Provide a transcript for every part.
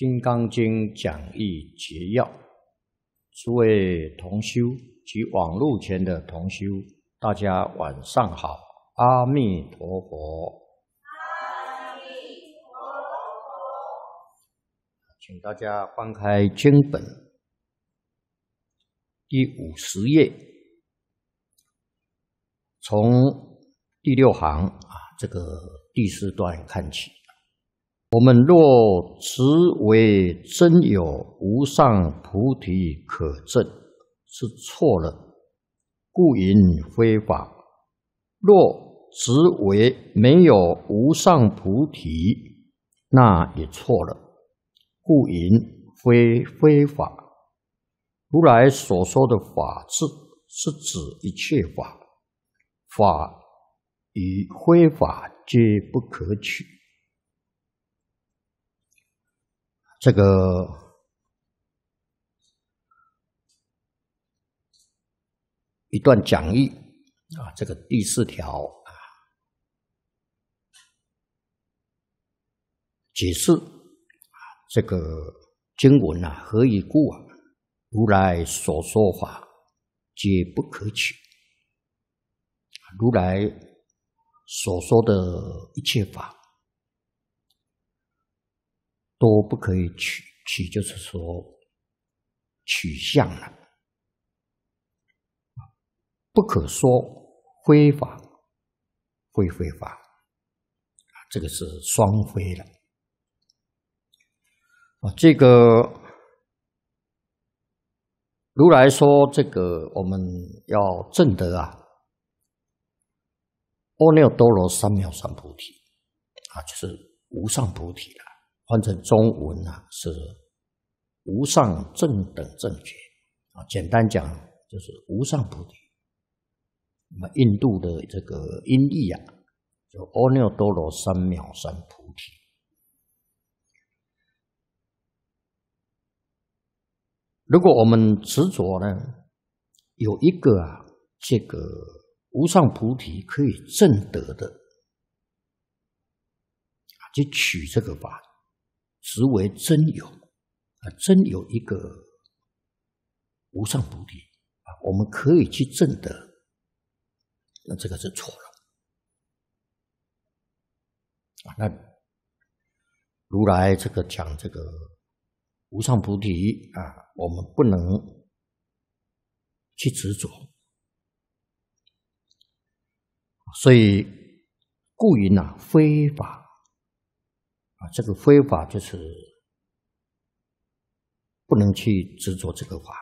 《金刚经》讲义解要，诸位同修及网络前的同修，大家晚上好，阿弥陀佛，阿弥陀佛，请大家翻开经本第五十页，从第六行啊这个第四段看起。我们若执为真有无上菩提可证，是错了，故云非法；若执为没有无上菩提，那也错了，故云非非法。如来所说的法字，是指一切法，法与非法皆不可取。这个一段讲义啊，这个第四条啊，解释啊，这个经文啊，何以故啊？如来所说法，皆不可取。如来所说的一切法。都不可以取取，就是说取向了，不可说非法，非非法，这个是双非了。啊，这个如来说这个我们要正德啊，阿耨多罗三藐三菩提啊，就是无上菩提了。换成中文啊，是无上正等正觉啊，简单讲就是无上菩提。那么印度的这个音译啊，就阿耨多罗三藐三菩提。如果我们执着呢，有一个啊，这个无上菩提可以证得的啊，就取这个吧。实为真有啊，真有一个无上菩提啊，我们可以去证得。那这个是错了啊。那如来这个讲这个无上菩提啊，我们不能去执着，所以故云呐非法。啊，这个非法就是不能去执着这个法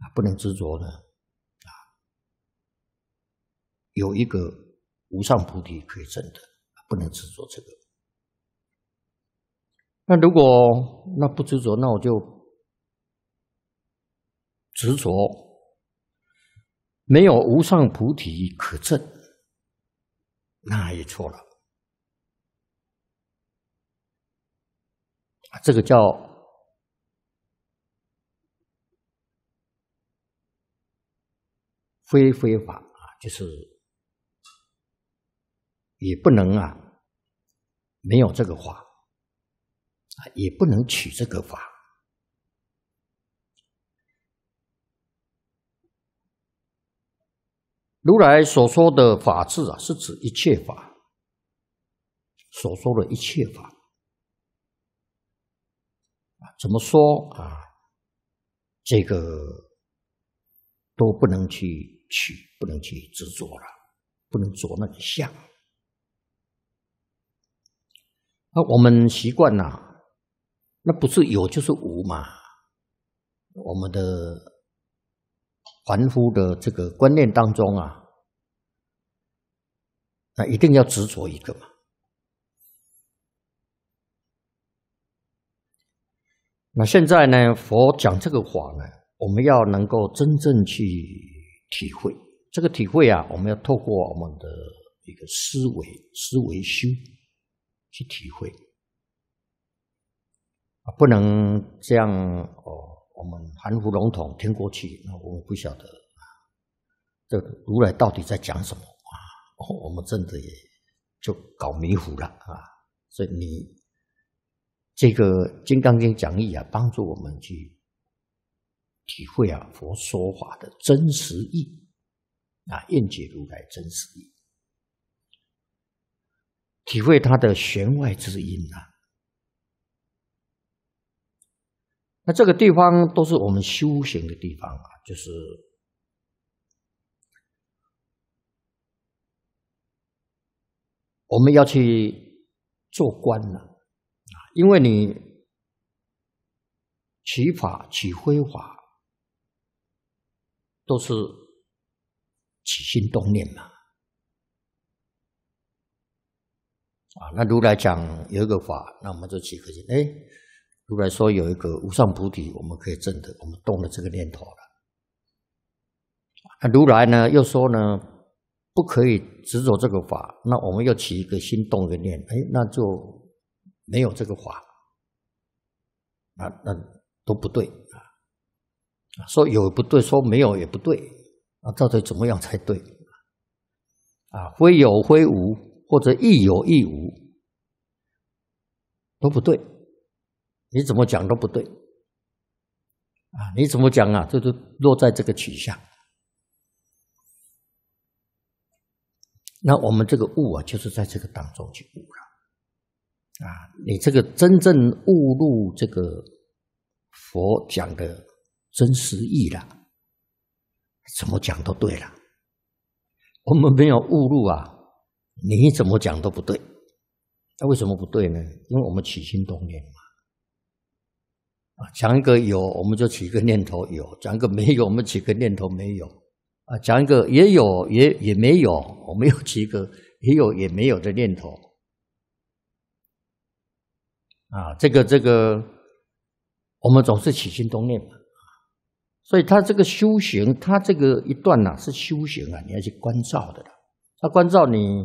啊，不能执着呢啊，有一个无上菩提可以证的，不能执着这个。那如果那不执着，那我就执着没有无上菩提可证，那也错了。这个叫非非法啊，就是也不能啊，没有这个法啊，也不能取这个法。如来所说的法治啊，是指一切法，所说的一切法。怎么说啊？这个都不能去取，不能去执着了，不能着那个相。那我们习惯了，那不是有就是无嘛？我们的凡夫的这个观念当中啊，那一定要执着一个嘛。那现在呢？佛讲这个法呢，我们要能够真正去体会。这个体会啊，我们要透过我们的一个思维、思维修去体会。啊，不能这样哦。我们含糊笼统听过去，那我们不晓得这如来到底在讲什么啊。我们真的也就搞迷糊了啊。所以你。这个《金刚经》讲义啊，帮助我们去体会啊佛说法的真实意啊，印解如来真实意，体会他的弦外之音呐。那这个地方都是我们修行的地方啊，就是我们要去做官了。因为你起法、起非法，都是起心动念嘛。啊，那如来讲有一个法，那我们就起个心。哎，如来说有一个无上菩提，我们可以证得。我们动了这个念头了。那如来呢，又说呢，不可以执着这个法。那我们又起一个心动的念。哎，那就。没有这个话，那那都不对啊！说有不对，说没有也不对啊！到底怎么样才对？啊，非有非无，或者亦有亦无，都不对。你怎么讲都不对啊！你怎么讲啊？这都落在这个取向。那我们这个悟啊，就是在这个当中去悟了。啊，你这个真正误入这个佛讲的真实意了，怎么讲都对了。我们没有误入啊，你怎么讲都不对。那为什么不对呢？因为我们起心动念嘛。啊，讲一个有，我们就起一个念头有；讲一个没有，我们起个念头没有。啊，讲一个也有，也也没有，我们又起个也有，也没有的念头。啊，这个这个，我们总是起心动念嘛，所以他这个修行，他这个一段呐是修行啊，你要去关照的了。他关照你，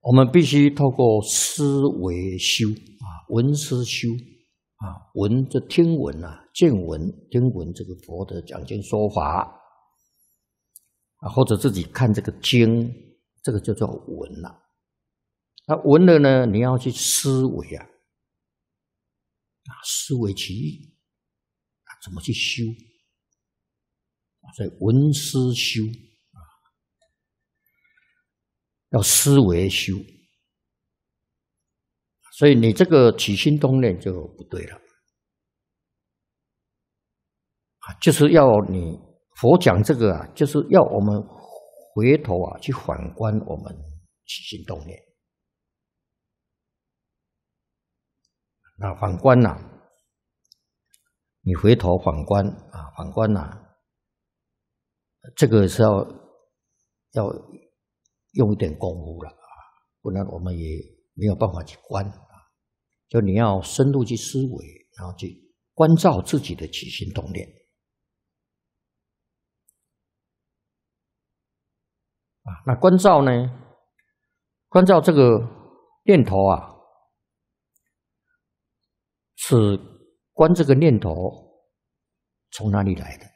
我们必须透过思维修啊，闻思修啊，闻就听闻啊，见闻听闻这个佛的讲经说法啊，或者自己看这个经，这个叫做闻了。那闻了呢，你要去思维啊。啊，思维奇意，啊，怎么去修？所以闻思修啊，要思维修。所以你这个起心动念就不对了啊！就是要你佛讲这个啊，就是要我们回头啊，去反观我们起心动念。啊，反观呐，你回头反观啊，反观呐，这个是要要用一点功夫了啊，不然我们也没有办法去观啊。就你要深度去思维，然后去关照自己的起心动念啊。那关照呢？关照这个念头啊。是观这个念头从哪里来的？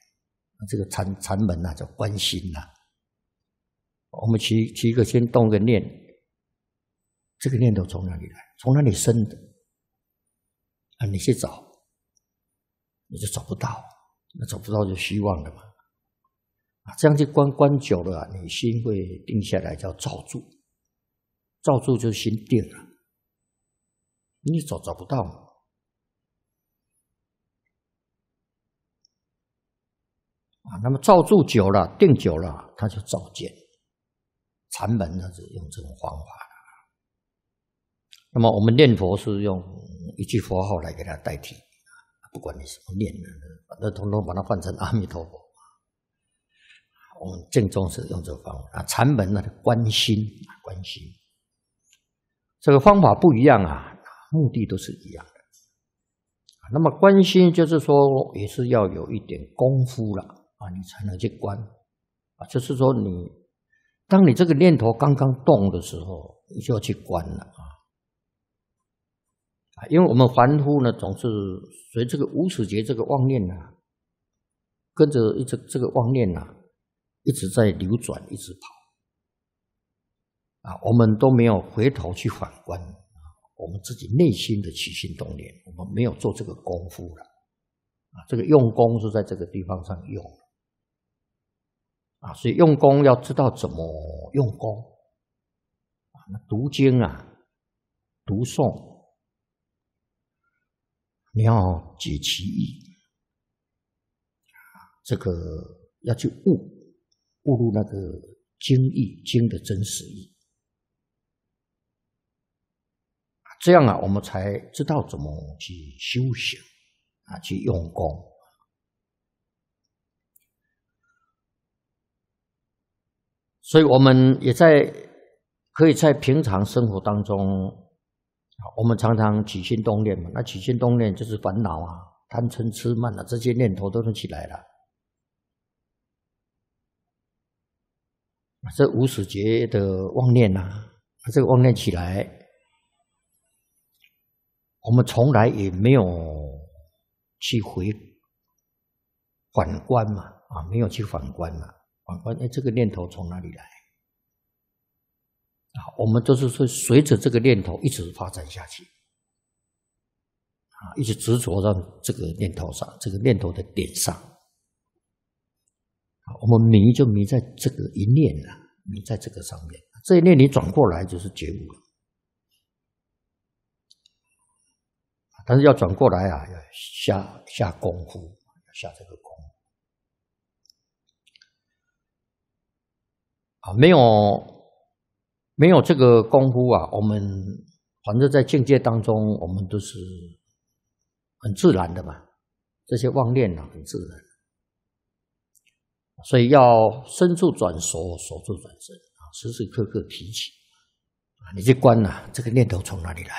这个禅禅门呐，叫观心呐。我们起起一个先动个念，这个念头从哪里来？从哪里生的？啊，你去找，你就找不到，那找不到就希望的嘛。啊，这样去观观久了啊，你心会定下来，叫照住，照住就心定了。你找找不到嘛？啊，那么造住久了，定久了，他就造见。禅门呢是用这种方法那么我们念佛是用一句佛号来给他代替，不管你什么念，反正统统把它换成阿弥陀佛。我们正宗是用这个方法啊，禅门呢是心啊，心。这个方法不一样啊，目的都是一样的。那么关心就是说，也是要有一点功夫了。啊，你才能去关啊！就是说，你当你这个念头刚刚动的时候，你就要去关了啊！啊，因为我们凡夫呢，总是随这个无始劫这个妄念呐，跟着一直这个妄念呐，一直在流转，一直跑啊！我们都没有回头去反观我们自己内心的起心动念，我们没有做这个功夫了啊！这个用功是在这个地方上用。啊，所以用功要知道怎么用功读经啊，读诵，你要解其意这个要去悟，悟入那个经意，经的真实意这样啊，我们才知道怎么去修行啊，去用功。所以，我们也在可以在平常生活当中，我们常常起心动念嘛。那起心动念就是烦恼啊，贪嗔痴慢啊，这些念头都能起来了。这无始劫的妄念呐，这个妄念起来，我们从来也没有去回反观嘛，啊，没有去反观嘛。反观，哎，这个念头从哪里来？啊，我们就是说，随着这个念头一直发展下去，啊，一直执着到这个念头上，这个念头的点上，我们迷就迷在这个一念了，迷在这个上面。这一念你转过来就是觉悟了，但是要转过来啊，要下下功夫，要下这个功夫。没有没有这个功夫啊，我们反正在境界当中，我们都是很自然的嘛。这些妄念啊，很自然。所以要身处转熟，守处转身啊，时时刻刻提起啊，你去观呐，这个念头从哪里来？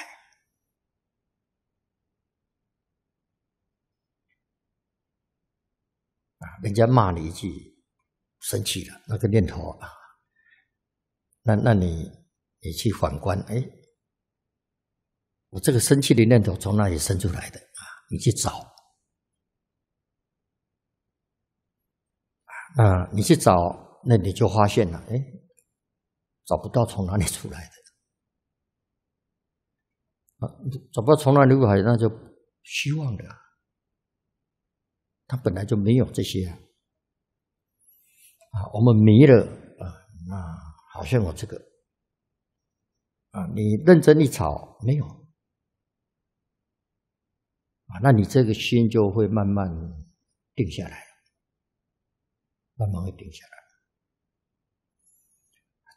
啊，人家骂你一句，生气了，那个念头啊。那那你你去反观，哎，我这个生气的念头从哪里生出来的？啊，你去找啊，你去找，那你就发现了，哎，找不到从哪里出来的。啊，找不到从哪里来那就虚妄的，啊，他本来就没有这些啊。我们迷了啊，那。好像我这个啊，你认真一吵没有啊？那你这个心就会慢慢定下来，慢慢会定下来。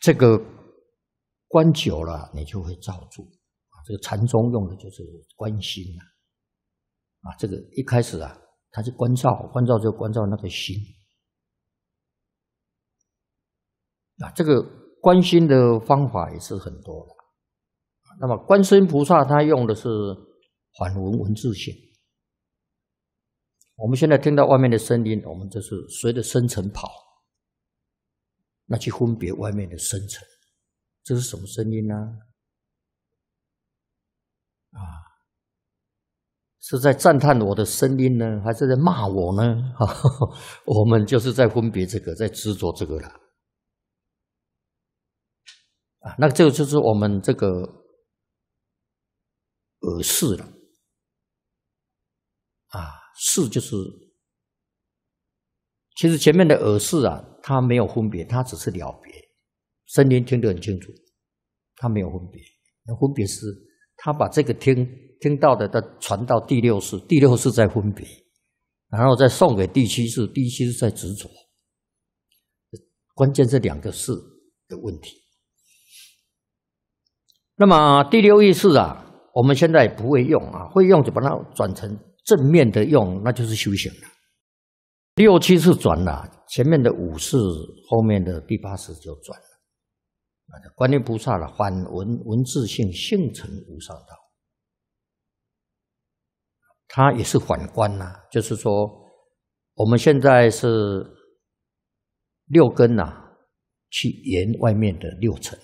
这个关久了，你就会罩住啊。这个禅宗用的就是观心啊，啊。这个一开始啊，他就关照，关照就关照那个心啊。这个。观心的方法也是很多的。那么观世音菩萨他用的是反文文字性。我们现在听到外面的声音，我们就是随着深层跑，那去分别外面的深层，这是什么声音呢？啊，是在赞叹我的声音呢，还是在骂我呢？哈、我们就是在分别这个，在执着这个了。啊，那个这个就是我们这个耳视了，啊，视就是其实前面的耳视啊，它没有分别，它只是了别，声音听得很清楚，它没有分别。那分别是他把这个听听到的，再传到第六世，第六世再分别，然后再送给第七世，第七世再执着。关键这两个视的问题。那么第六义识啊，我们现在不会用啊，会用就把它转成正面的用，那就是修行了。六七次转了，前面的五次，后面的第八次就转了。观音菩萨了，反文文字性性成无上道，他也是反观呐，就是说我们现在是六根呐，去研外面的六尘。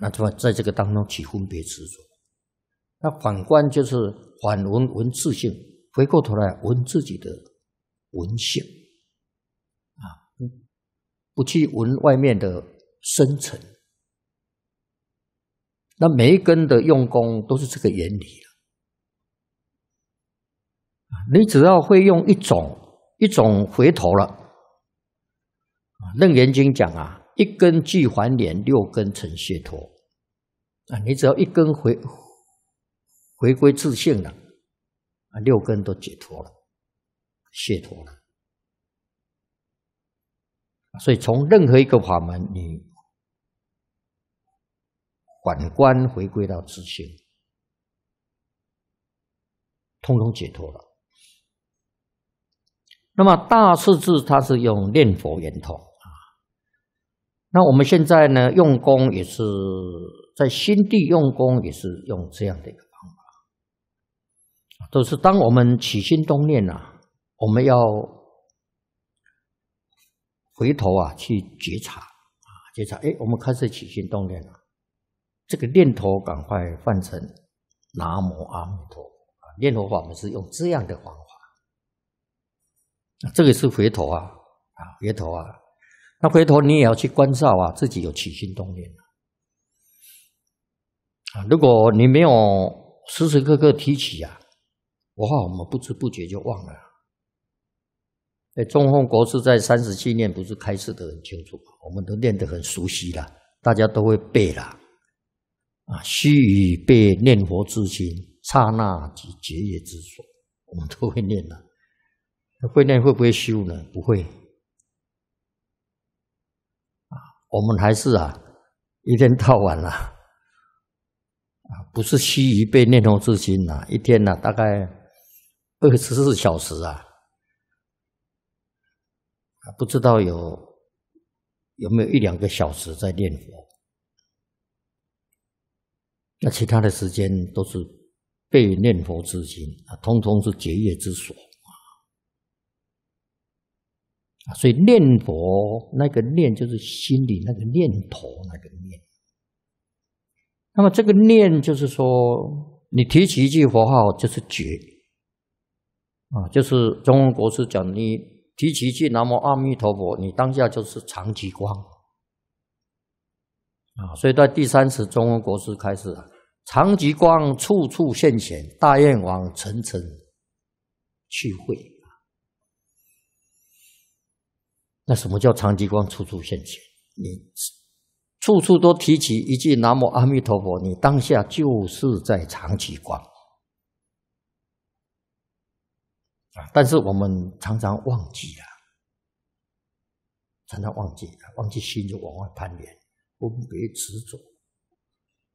那他在这个当中起分别执着，那反观就是反闻闻自性，回过头来闻自己的闻性，啊，不去闻外面的深层。那每一根的用功都是这个原理啊，你只要会用一种一种回头了，《楞严经》讲啊。一根具还念，六根成解脱。啊，你只要一根回回归自信了，啊，六根都解脱了，解脱了。所以从任何一个法门，你反观回归到自信，通通解脱了。那么大势至，它是用念佛圆通。那我们现在呢，用功也是在心地用功，也是用这样的一个方法，都是当我们起心动念啊，我们要回头啊，去觉察啊，觉察，哎，我们开始起心动念了，这个念头赶快换成“南无阿弥陀”，啊，念佛法门是用这样的方法，这个是回头啊，啊，回头啊。那回头你也要去关照啊，自己有起心动念啊！如果你没有时时刻刻提起啊，怕我们不知不觉就忘了。哎，中奉国师在三十七年不是开示的很清楚我们都念得很熟悉了，大家都会背了啊！须臾背念佛之心，刹那即结业之所，我们都会念了。会念会不会修呢？不会。我们还是啊，一天到晚了啊，不是虚于被念头之心呐。一天呐，大概二十四小时啊，不知道有有没有一两个小时在念佛。那其他的时间都是被念佛之心啊，通通是结业之所。所以念佛那个念就是心里那个念头那个念，那么这个念就是说，你提起一句佛号就是觉，啊，就是中庸国师讲，你提起一句南无阿弥陀佛，你当下就是长吉光，啊，所以在第三次中庸国师开始，长吉光处处现前，大愿王层层聚会。那什么叫长吉光？处处现形，你处处都提起一句“南无阿弥陀佛”，你当下就是在长吉光啊！但是我们常常忘记啊，常常忘记，忘记心就往外攀缘，分别执着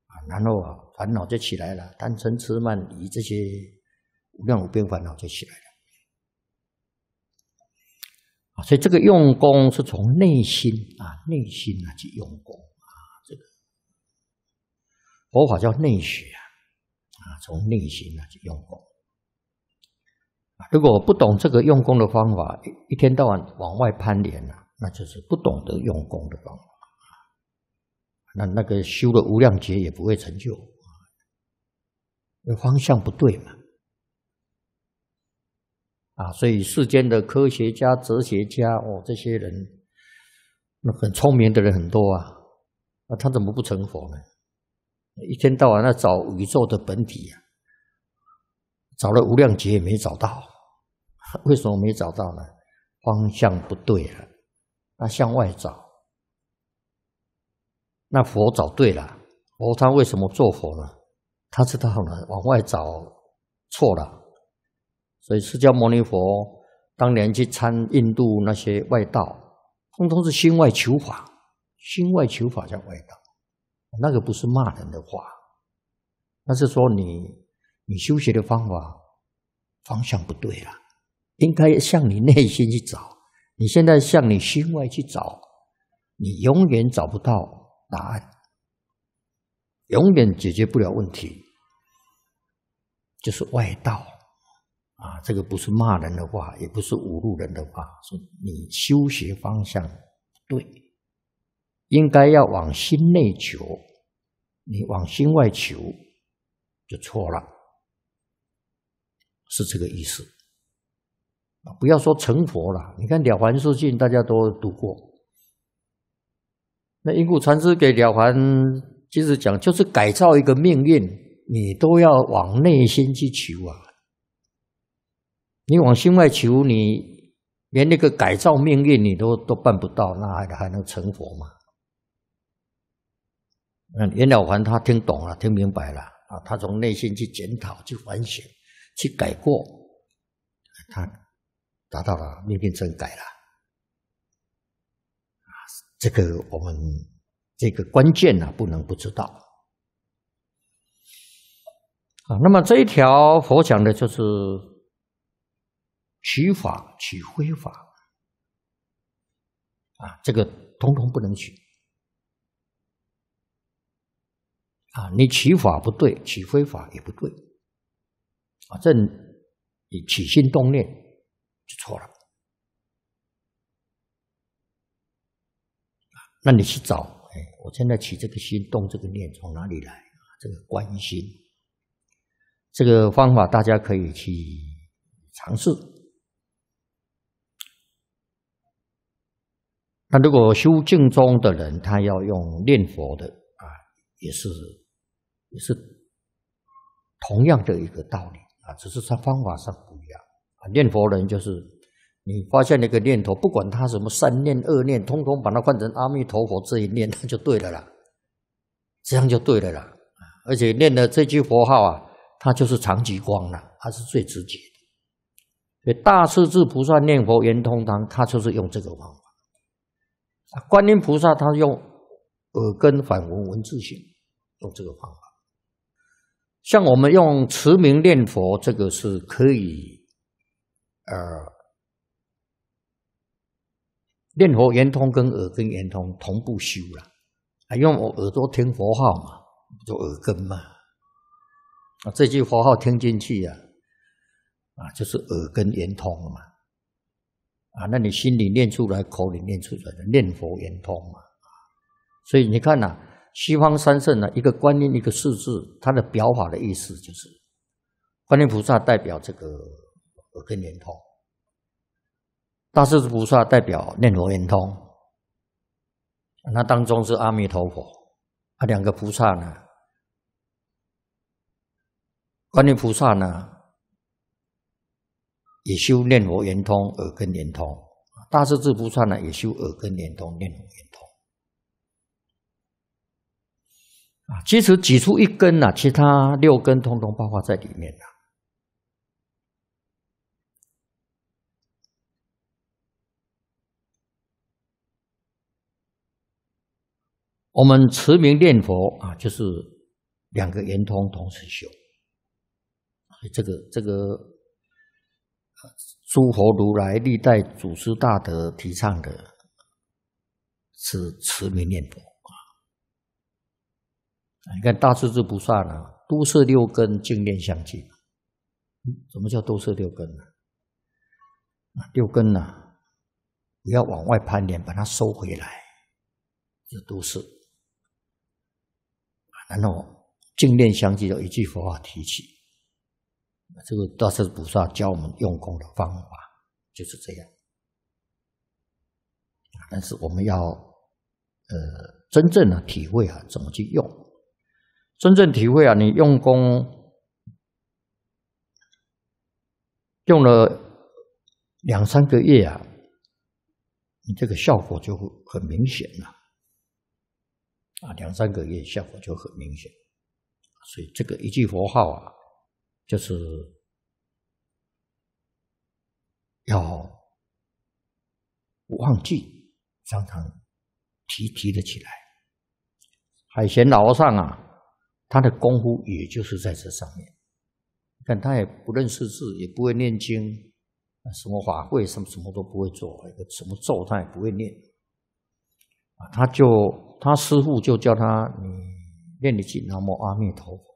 啊，然后啊，烦恼就起来了，贪嗔痴慢疑这些无量无边烦恼就起来了。所以这个用功是从内心啊，内心啊去用功啊，这个佛法叫内学啊，啊，从内心啊去用功。如果不懂这个用功的方法，一一天到晚往外攀连呢，那就是不懂得用功的方法，那那个修了无量劫也不会成就，因为方向不对嘛。啊，所以世间的科学家、哲学家哦，这些人那很聪明的人很多啊，啊，他怎么不成佛呢？一天到晚在找宇宙的本体呀，找了无量劫也没找到，为什么没找到呢？方向不对了，那向外找，那佛找对了，佛他为什么做佛呢？他知道呢，往外找错了。所以，释迦牟尼佛当年去参印度那些外道，通通是心外求法，心外求法叫外道。那个不是骂人的话，那是说你你修学的方法方向不对了，应该向你内心去找。你现在向你心外去找，你永远找不到答案，永远解决不了问题，就是外道。啊，这个不是骂人的话，也不是侮辱人的话。说你修学方向不对，应该要往心内求，你往心外求就错了，是这个意思。不要说成佛了，你看了凡四训，大家都读过。那因果禅师给了凡，就是讲，就是改造一个命运，你都要往内心去求啊。你往心外求，你连那个改造命运，你都都办不到，那还还能成佛吗？嗯，袁了凡他听懂了，听明白了啊，他从内心去检讨，去反省，去改过，他达到了命运真改了啊！这个我们这个关键呢，不能不知道啊。那么这一条佛讲的就是。取法取非法，啊，这个通通不能取，啊，你取法不对，取非法也不对，啊，这你起心动念就错了。那你去找，哎，我现在起这个心动这个念从哪里来？这个关心，这个方法大家可以去尝试。那如果修净宗的人，他要用念佛的啊，也是也是同样的一个道理啊，只是他方法上不一样啊。念佛人就是你发现一个念头，不管他什么善念、恶念，通通把它换成阿弥陀佛这一念，那就对了啦，这样就对了啦。而且念的这句佛号啊，它就是常吉光了，它是最直接的。所以大势至菩萨念佛圆通堂，他就是用这个法。观音菩萨他用耳根反闻文字性，用这个方法。像我们用持名念佛，这个是可以，呃，念佛圆通跟耳根圆通同步修了。啊，用我耳朵听佛号嘛，就耳根嘛。啊，这句佛号听进去呀，啊，就是耳根圆通了嘛。啊，那你心里念出来，口里念出来的念佛圆通嘛？啊，所以你看呐，西方三圣呢，一个观音，一个四字，它的表法的意思就是，观音菩萨代表这个耳根圆通，大势至菩萨代表念佛圆通，那当中是阿弥陀佛啊，两个菩萨呢，观音菩萨呢？也修念佛圆通，耳根圆通，大势至菩萨呢也修耳根圆通，念佛圆通啊。其实挤出一根啊，其他六根通通包括在里面啊。我们持名念佛啊，就是两个圆通同时修，这个这个。诸佛如来历代祖师大德提倡的是持名念佛啊！你看大势至不萨呢，都是六根净念相继。什么叫都是六根呢？六根呢，不要往外攀连，把它收回来，这都是。然后净念相继有一句佛法提起。这个大是菩萨教我们用功的方法，就是这样。但是我们要呃真正的体会啊，怎么去用？真正体会啊，你用功用了两三个月啊，你这个效果就会很明显了。啊，两三个月效果就很明显，所以这个一句佛号啊。就是要忘记，常常提提得起来。海贤老上啊，他的功夫也就是在这上面。看他也不认识字，也不会念经，什么法会什么什么都不会做，什么咒他也不会念。他就他师傅就叫他你念一句南无阿弥陀。佛。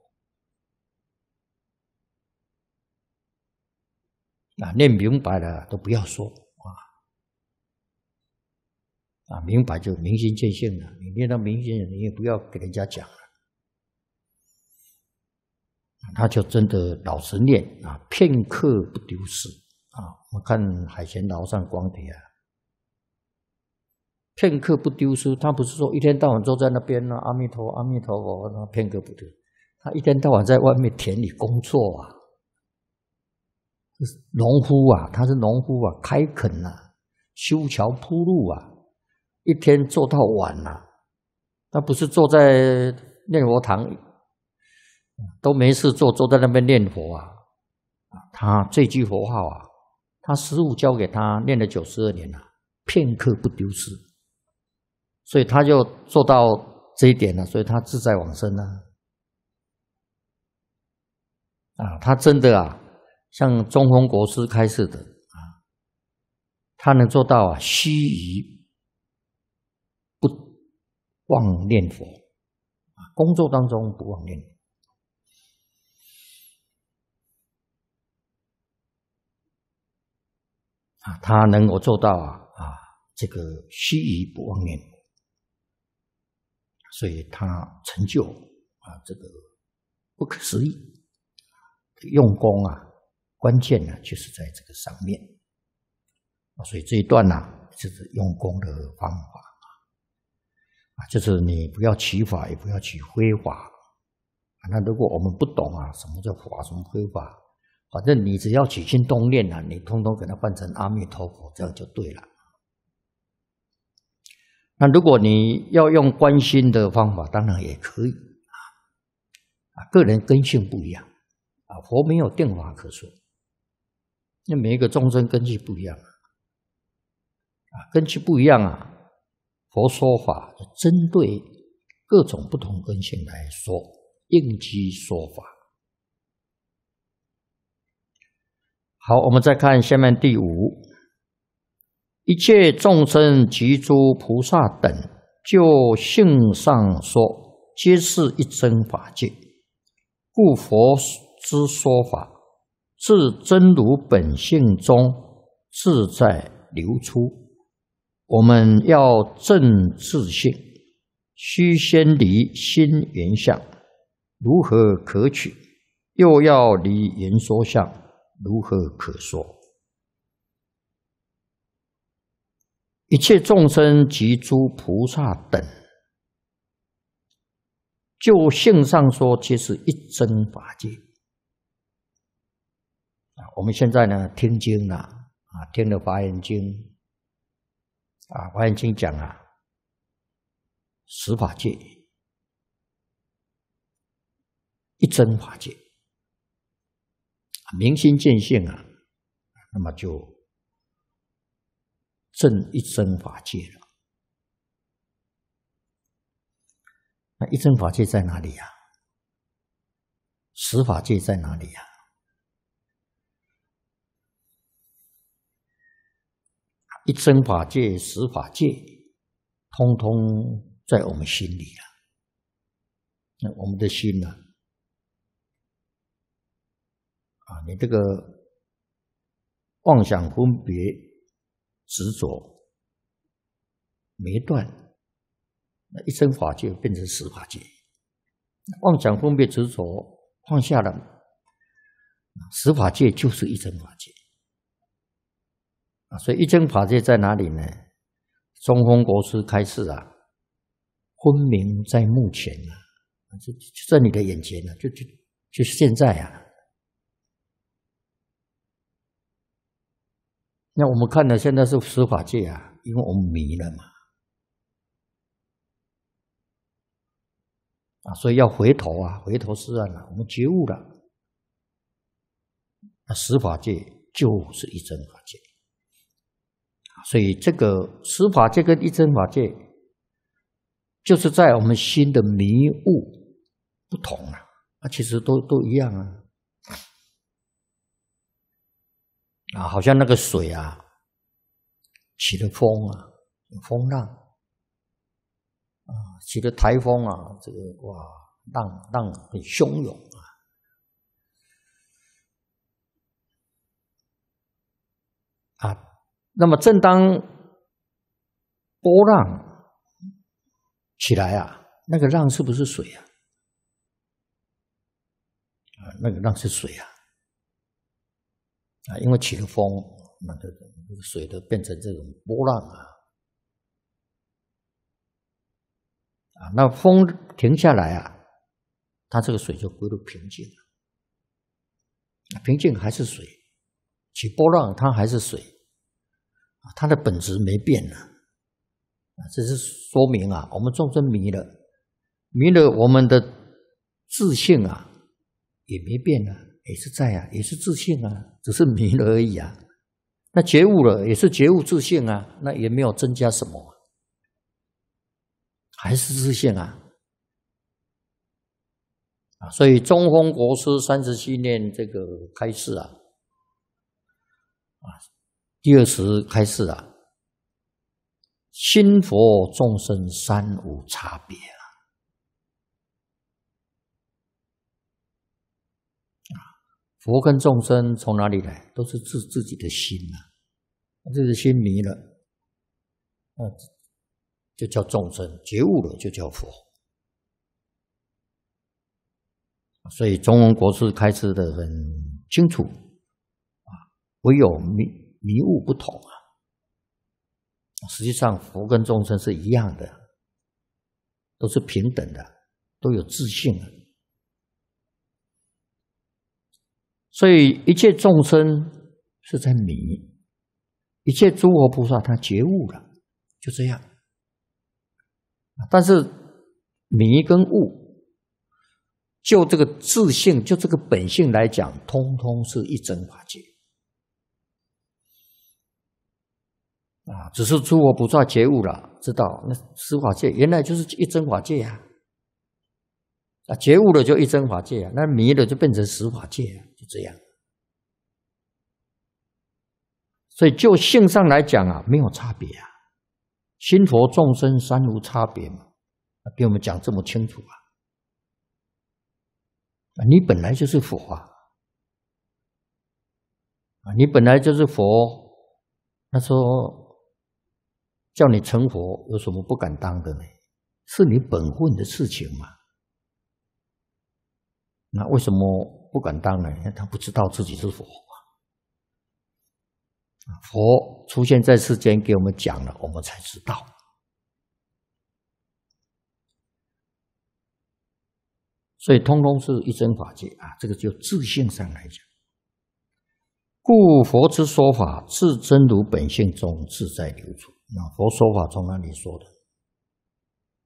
啊，念明白了都不要说啊！啊，明白就明心见性了。你念到明心，你也不要给人家讲了。他就真的老实念啊，片刻不丢失啊。我看海贤老上光碟啊，片刻不丢失。他不是说一天到晚坐在那边呢，阿弥陀，阿弥陀佛，他片刻不丢。他一天到晚在外面田里工作啊。农夫啊，他是农夫啊，开垦啊，修桥铺路啊，一天做到晚呐。他不是坐在念佛堂，都没事做，坐在那边念佛啊。他这句佛号啊，他师傅教给他，念了九十二年了，片刻不丢失。所以他就做到这一点了，所以他自在往生了。啊，他真的啊。像中弘国师开设的啊，他能做到啊，须臾不忘念佛啊，工作当中不忘念佛啊，他能够做到啊啊，这个须臾不忘念佛，所以他成就啊，这个不可思议，用功啊。关键呢，就是在这个上面所以这一段呢，就是用功的方法啊，就是你不要取法，也不要取非法啊。那如果我们不懂啊，什么叫法，什么非法，反正你只要起心动念啊，你通通给它换成阿弥陀佛，这样就对了。那如果你要用观心的方法，当然也可以啊啊，个人根性不一样啊，佛没有定法可说。那每一个众生根基不一样啊，根基不一样啊，佛说法针对各种不同根性来说，应机说法。好，我们再看下面第五，一切众生及诸菩萨等，就性上说，皆是一真法界，故佛之说法。自真如本性中自在流出，我们要正自性，须先离心缘相，如何可取？又要离言说相，如何可说？一切众生及诸菩萨等，就性上说，其实一真法界。我们现在呢，听经了啊，听了《华严经》啊，《华严经》讲啊，十法界，一真法界，明心见性啊，那么就正一真法界了。那一真法界在哪里呀？十法界在哪里呀？一真法界、十法界，通通在我们心里啊！那我们的心呢？啊，你这个妄想分别执着没断，那一真法界变成十法界。妄想分别执着放下了，十法界就是一真法界。所以一真法界在哪里呢？中峰国师开示啊，昏明在目前啊，就就你的眼前啊，就就就现在啊。那我们看的现在是十法界啊，因为我们迷了嘛。啊，所以要回头啊，回头是岸了，我们觉悟了。那十法界就是一真法界。所以这个司法界跟一真法界，就是在我们心的迷雾不同啊，那其实都都一样啊。啊，好像那个水啊，起了风啊，风浪啊，起了台风啊，这个哇，浪浪很汹涌啊啊！那么，正当波浪起来啊，那个浪是不是水啊？啊，那个浪是水啊！啊，因为起了风，那个那个水都变成这种波浪啊！啊，那风停下来啊，它这个水就归入平静了。平静还是水，起波浪它还是水。它的本质没变呢，啊，这是说明啊，我们众生迷了，迷了我们的自信啊，也没变啊，也是在啊，也是自信啊，只是迷了而已啊。那觉悟了也是觉悟自信啊，那也没有增加什么，还是自信啊。啊，所以中风国师三十七年这个开示啊，啊。第二十开示啊，心佛众生三无差别啊！佛跟众生从哪里来？都是自自己的心啊。这个心迷了，嗯，就叫众生；觉悟了，就叫佛。所以《中文国师开示的很清楚啊，唯有迷。迷悟不同啊，实际上佛跟众生是一样的，都是平等的，都有自信啊。所以一切众生是在迷，一切诸佛菩萨他觉悟了，就这样。但是迷跟悟，就这个自信，就这个本性来讲，通通是一真法界。啊，只是诸佛不萨觉悟了，知道那十法界原来就是一真法界呀。啊，觉悟了就一真法界啊，那迷了就变成十法界，就这样。所以就性上来讲啊，没有差别啊，心佛众生三无差别嘛，给我们讲这么清楚啊。啊，你本来就是佛啊，你本来就是佛，他说。叫你成佛，有什么不敢当的呢？是你本分的事情嘛。那为什么不敢当呢？因为他不知道自己是佛。佛出现在世间，给我们讲了，我们才知道。所以，通通是一真法界啊。这个就自信上来讲，故佛之说法，自真如本性中自在流出。佛说法从哪里说的？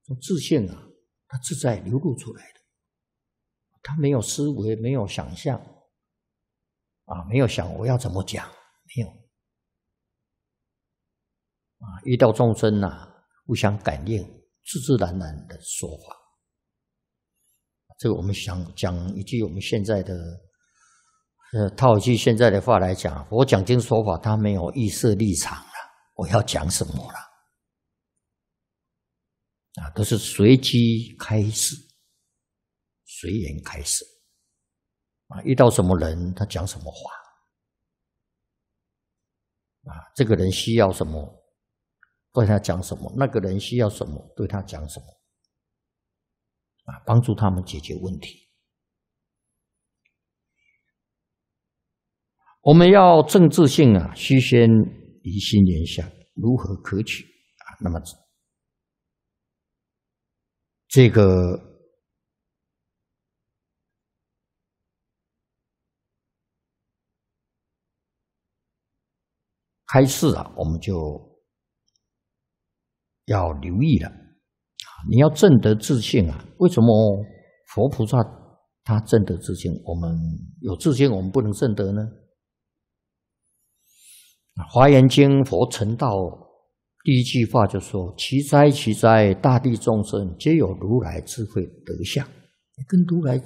从自信啊，他自在流露出来的，他没有思维，没有想象，啊，没有想我要怎么讲，没有，啊，遇到众生呐，互相感应，自自然然的说法。这个我们想讲，一句我们现在的，呃，套一句现在的话来讲，我讲经说法，他没有预设立场。我要讲什么了？啊，都是随机开始，随缘开始。啊，遇到什么人，他讲什么话。啊，这个人需要什么，对他讲什么；那个人需要什么，对他讲什么。啊，帮助他们解决问题。我们要政治性啊，需先。一心念想如何可取啊？那么这个开始啊，我们就要留意了你要证得自信啊？为什么佛菩萨他证得自信，我们有自信，我们不能证得呢？华严经佛成道第一句话就说：“奇哉奇哉，大地众生皆有如来智慧德相，跟如来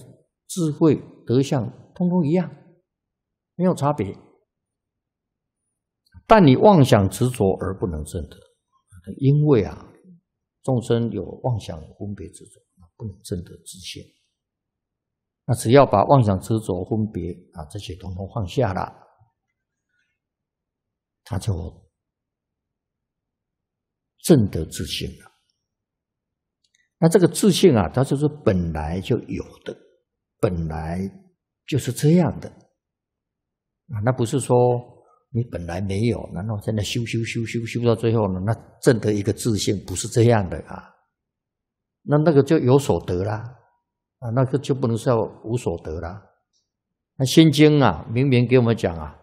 智慧德相通通一样，没有差别。但你妄想执着而不能证得，因为啊，众生有妄想分别执着，不能证得自性。那只要把妄想执着分别啊这些统统放下了。”他就正得自信了。那这个自信啊，它就是本来就有的，本来就是这样的。啊，那不是说你本来没有，难道现在修修修修修到最后呢？那正得一个自信不是这样的啊。那那个就有所得啦，啊，那个就不能叫无所得啦。那《心经》啊，明明给我们讲啊，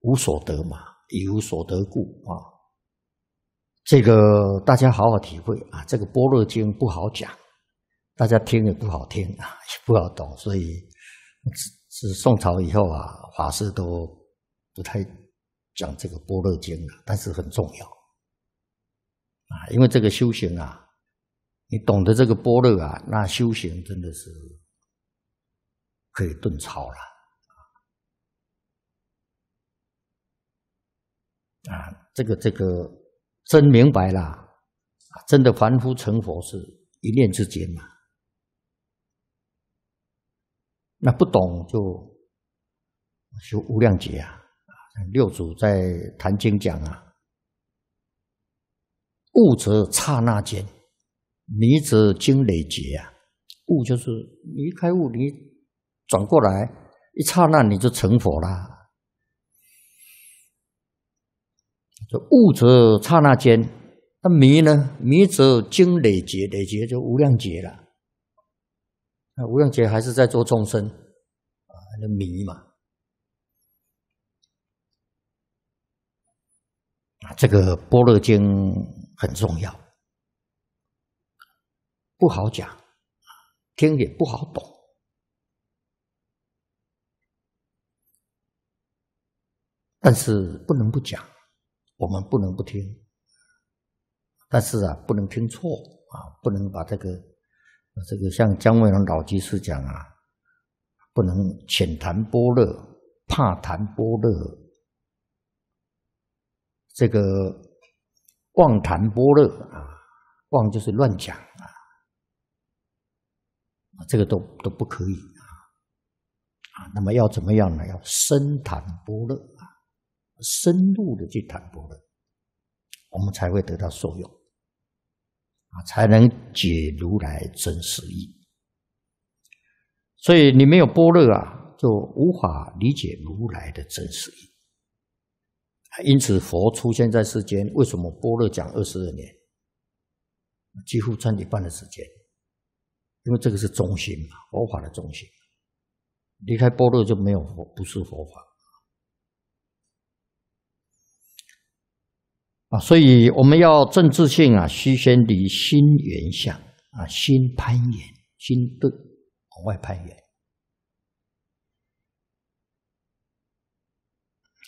无所得嘛。已无所得故啊，这个大家好好体会啊。这个《般若经》不好讲，大家听也不好听啊，也不好懂，所以是宋朝以后啊，法师都不太讲这个《般若经》了。但是很重要啊，因为这个修行啊，你懂得这个般若啊，那修行真的是可以顿超了。啊，这个这个真明白了，真的凡夫成佛是一念之间嘛。那不懂就修无量劫啊！六祖在谈经讲啊，悟则刹那间，迷则经累劫啊。悟就是你一开悟，你转过来一刹那你就成佛了。就悟则刹那间，那迷呢？迷则经累劫，累劫就无量劫了。那无量劫还是在做众生啊，那迷嘛。啊，这个《般若经》很重要，不好讲，听也不好懂，但是不能不讲。我们不能不听，但是啊，不能听错啊，不能把这个，这个像姜维龙老居士讲啊，不能浅谈般乐，怕谈般乐，这个妄谈般乐啊，妄就是乱讲啊，这个都都不可以啊，那么要怎么样呢？要深谈般乐。深入的去谈波勒，我们才会得到受用啊，才能解如来真实意。所以你没有般若啊，就无法理解如来的真实意。因此，佛出现在世间，为什么般若讲二十二年，几乎占一半的时间？因为这个是中心嘛，佛法的中心。离开般若就没有佛，不是佛法。啊，所以我们要政治性啊，须先离心原相啊，心攀缘，心顿往外攀缘，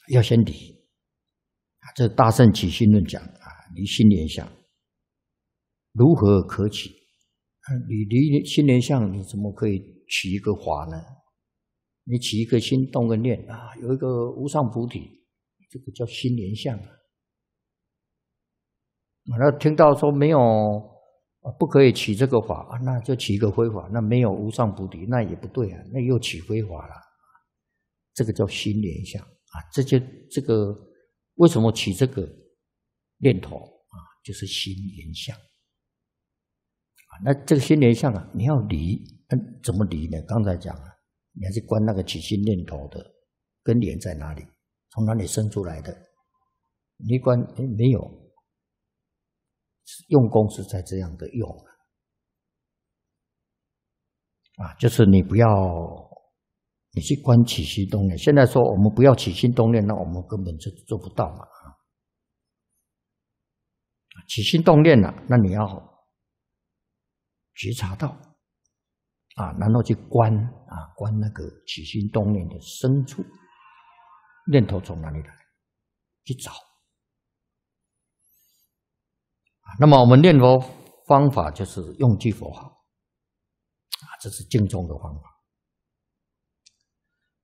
要先离。这《大圣起心论》讲啊，离心缘相，如何可起？你离心缘相，你怎么可以起一个法呢？你起一个心动个念啊，有一个无上菩提，这个叫心缘相啊。那听到说没有，不可以起这个法，那就起一个非法。那没有无上菩提，那也不对啊，那又起非法了。这个叫心念相啊，这就这个为什么起这个念头啊？就是心念相啊。那这个心念相啊，你要离，怎么离呢？刚才讲啊，你还是观那个起心念头的根源在哪里，从哪里生出来的？你关，哎没有。用功是在这样的用啊，就是你不要，你去观起心动念。现在说我们不要起心动念，那我们根本就做不到嘛。起心动念了，那你要觉察到啊，然后去观啊，观那个起心动念的深处，念头从哪里来，去找。那么我们念佛方法就是用句佛号，啊，这是净中的方法。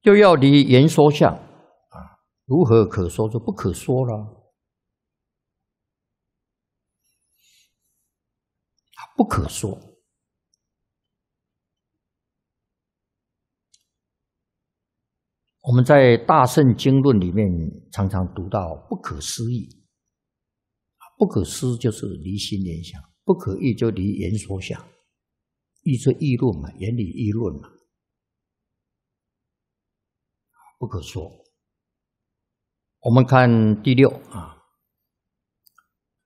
又要离言说相，啊，如何可说就不可说了，不可说。我们在《大圣经论》里面常常读到不可思议。不可思就是离心联想，不可意就离言说相，意是议论嘛，言理议论嘛，不可说。我们看第六啊，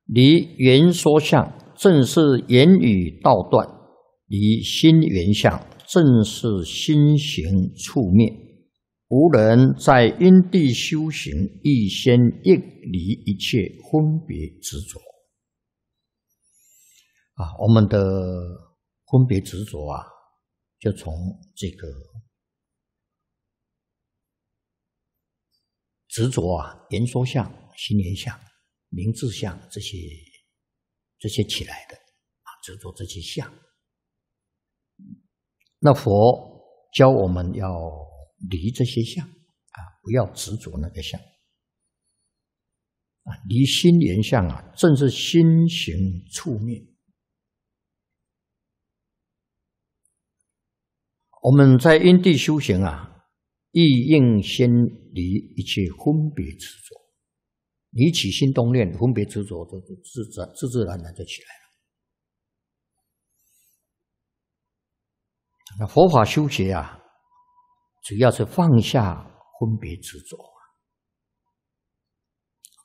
离言说相正是言语道断，离心缘相正是心行处灭。无人在因地修行，亦先一离一切分别执着。啊，我们的分别执着啊，就从这个执着啊，言说相、心念相、名字相这些这些起来的啊，执着这些相。那佛教我们要。离这些相啊，不要执着那个相啊！离心缘相啊，正是心行处灭。我们在因地修行啊，意应先离一切分别执着。你起心动念，分别执着，就自自自自然然就起来了。那佛法修学啊。主要是放下分别执着。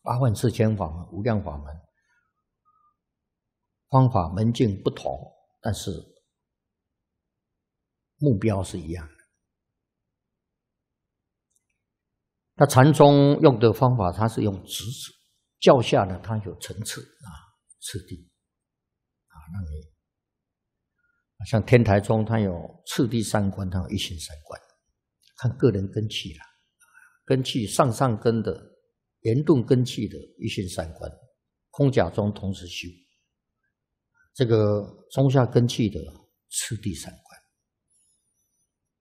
八万四千法门，无量法门，方法门径不同，但是目标是一样的。那禅宗用的方法，它是用直指；教下呢，它有层次啊，次第啊。那你像天台宗，它有次第三观，它有一心三观。看个人根气了，根气上上根的圆顿根气的一心三观，空假中同时修；这个中下根气的次第三观，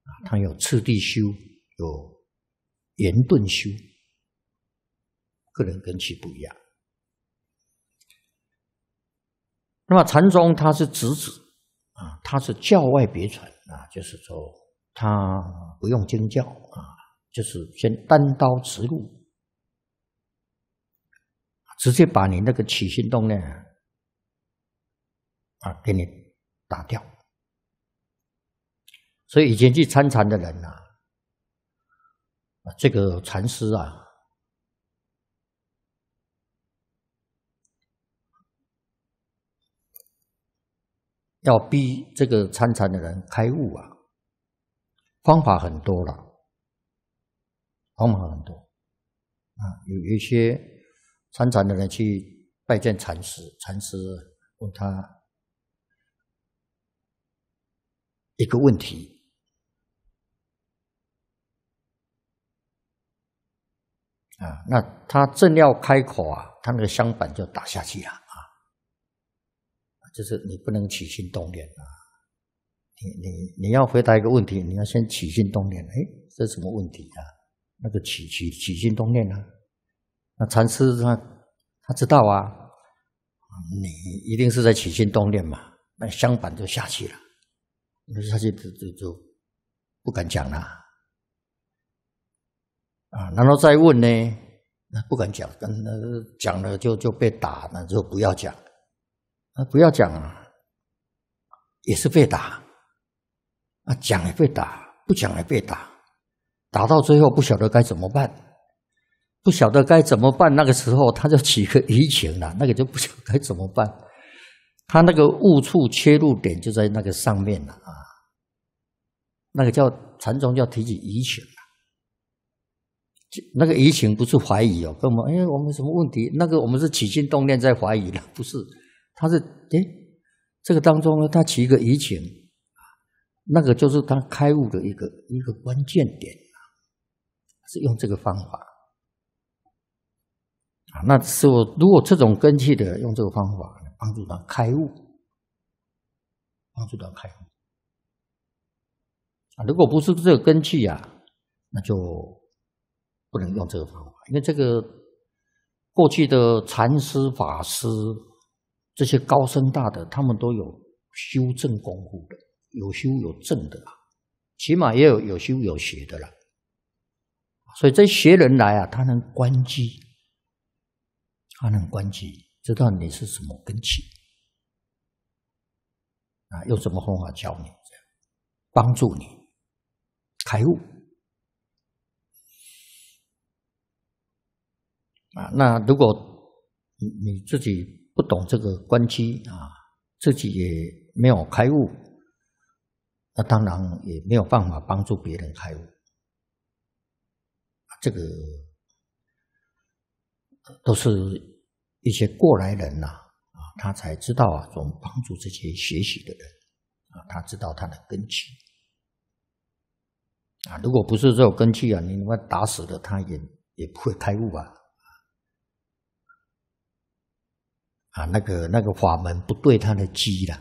啊，他有次第修，有圆顿修，个人根气不一样。那么禅宗它是直指，啊，它是教外别传，啊，就是说。他不用惊叫啊，就是先单刀直入，直接把你那个起心动念啊给你打掉。所以以前去参禅的人呐，这个禅师啊，要逼这个参禅的人开悟啊。方法很多了，方法很多啊！有一些参禅的人去拜见禅师，禅师问他一个问题啊，那他正要开口啊，他那个香板就打下去了啊，就是你不能起心动念啊。你你你要回答一个问题，你要先起心动念。哎，这是什么问题啊？那个起起起心动念啊？那禅师他他知道啊，你一定是在起心动念嘛。那相反就下去了，那他就就就不敢讲了。啊，然后再问呢，那不敢讲，跟讲了就就被打，那就不要讲。啊，不要讲啊，也是被打。啊，讲也被打，不讲也被打，打到最后不晓得该怎么办，不晓得该怎么办。那个时候他就起个疑情了，那个就不晓得该怎么办。他那个误触切入点就在那个上面了啊，那个叫禅宗叫提起疑情了。那个疑情不是怀疑哦，跟我们哎我们什么问题？那个我们是起心动念在怀疑了，不是？他是哎，这个当中呢，他起一个疑情。那个就是他开悟的一个一个关键点，是用这个方法啊。那是我如果这种根器的用这个方法帮助他开悟，帮助他开悟啊。如果不是这个根器呀，那就不能用这个方法，因为这个过去的禅师法师这些高深大的，他们都有修正功夫的。有修有正的，起码也有有修有学的了。所以这学人来啊，他能关机，他能关机，知道你是什么根器啊，用什么方法教你，帮助你开悟啊。那如果你你自己不懂这个关机啊，自己也没有开悟。那当然也没有办法帮助别人开悟，这个都是一些过来人呐，啊，他才知道啊，怎么帮助这些学习的人，啊，他知道他的根基，啊，如果不是这种根基啊，你他妈打死的他也也不会开悟吧，啊，那个那个法门不对他的基了，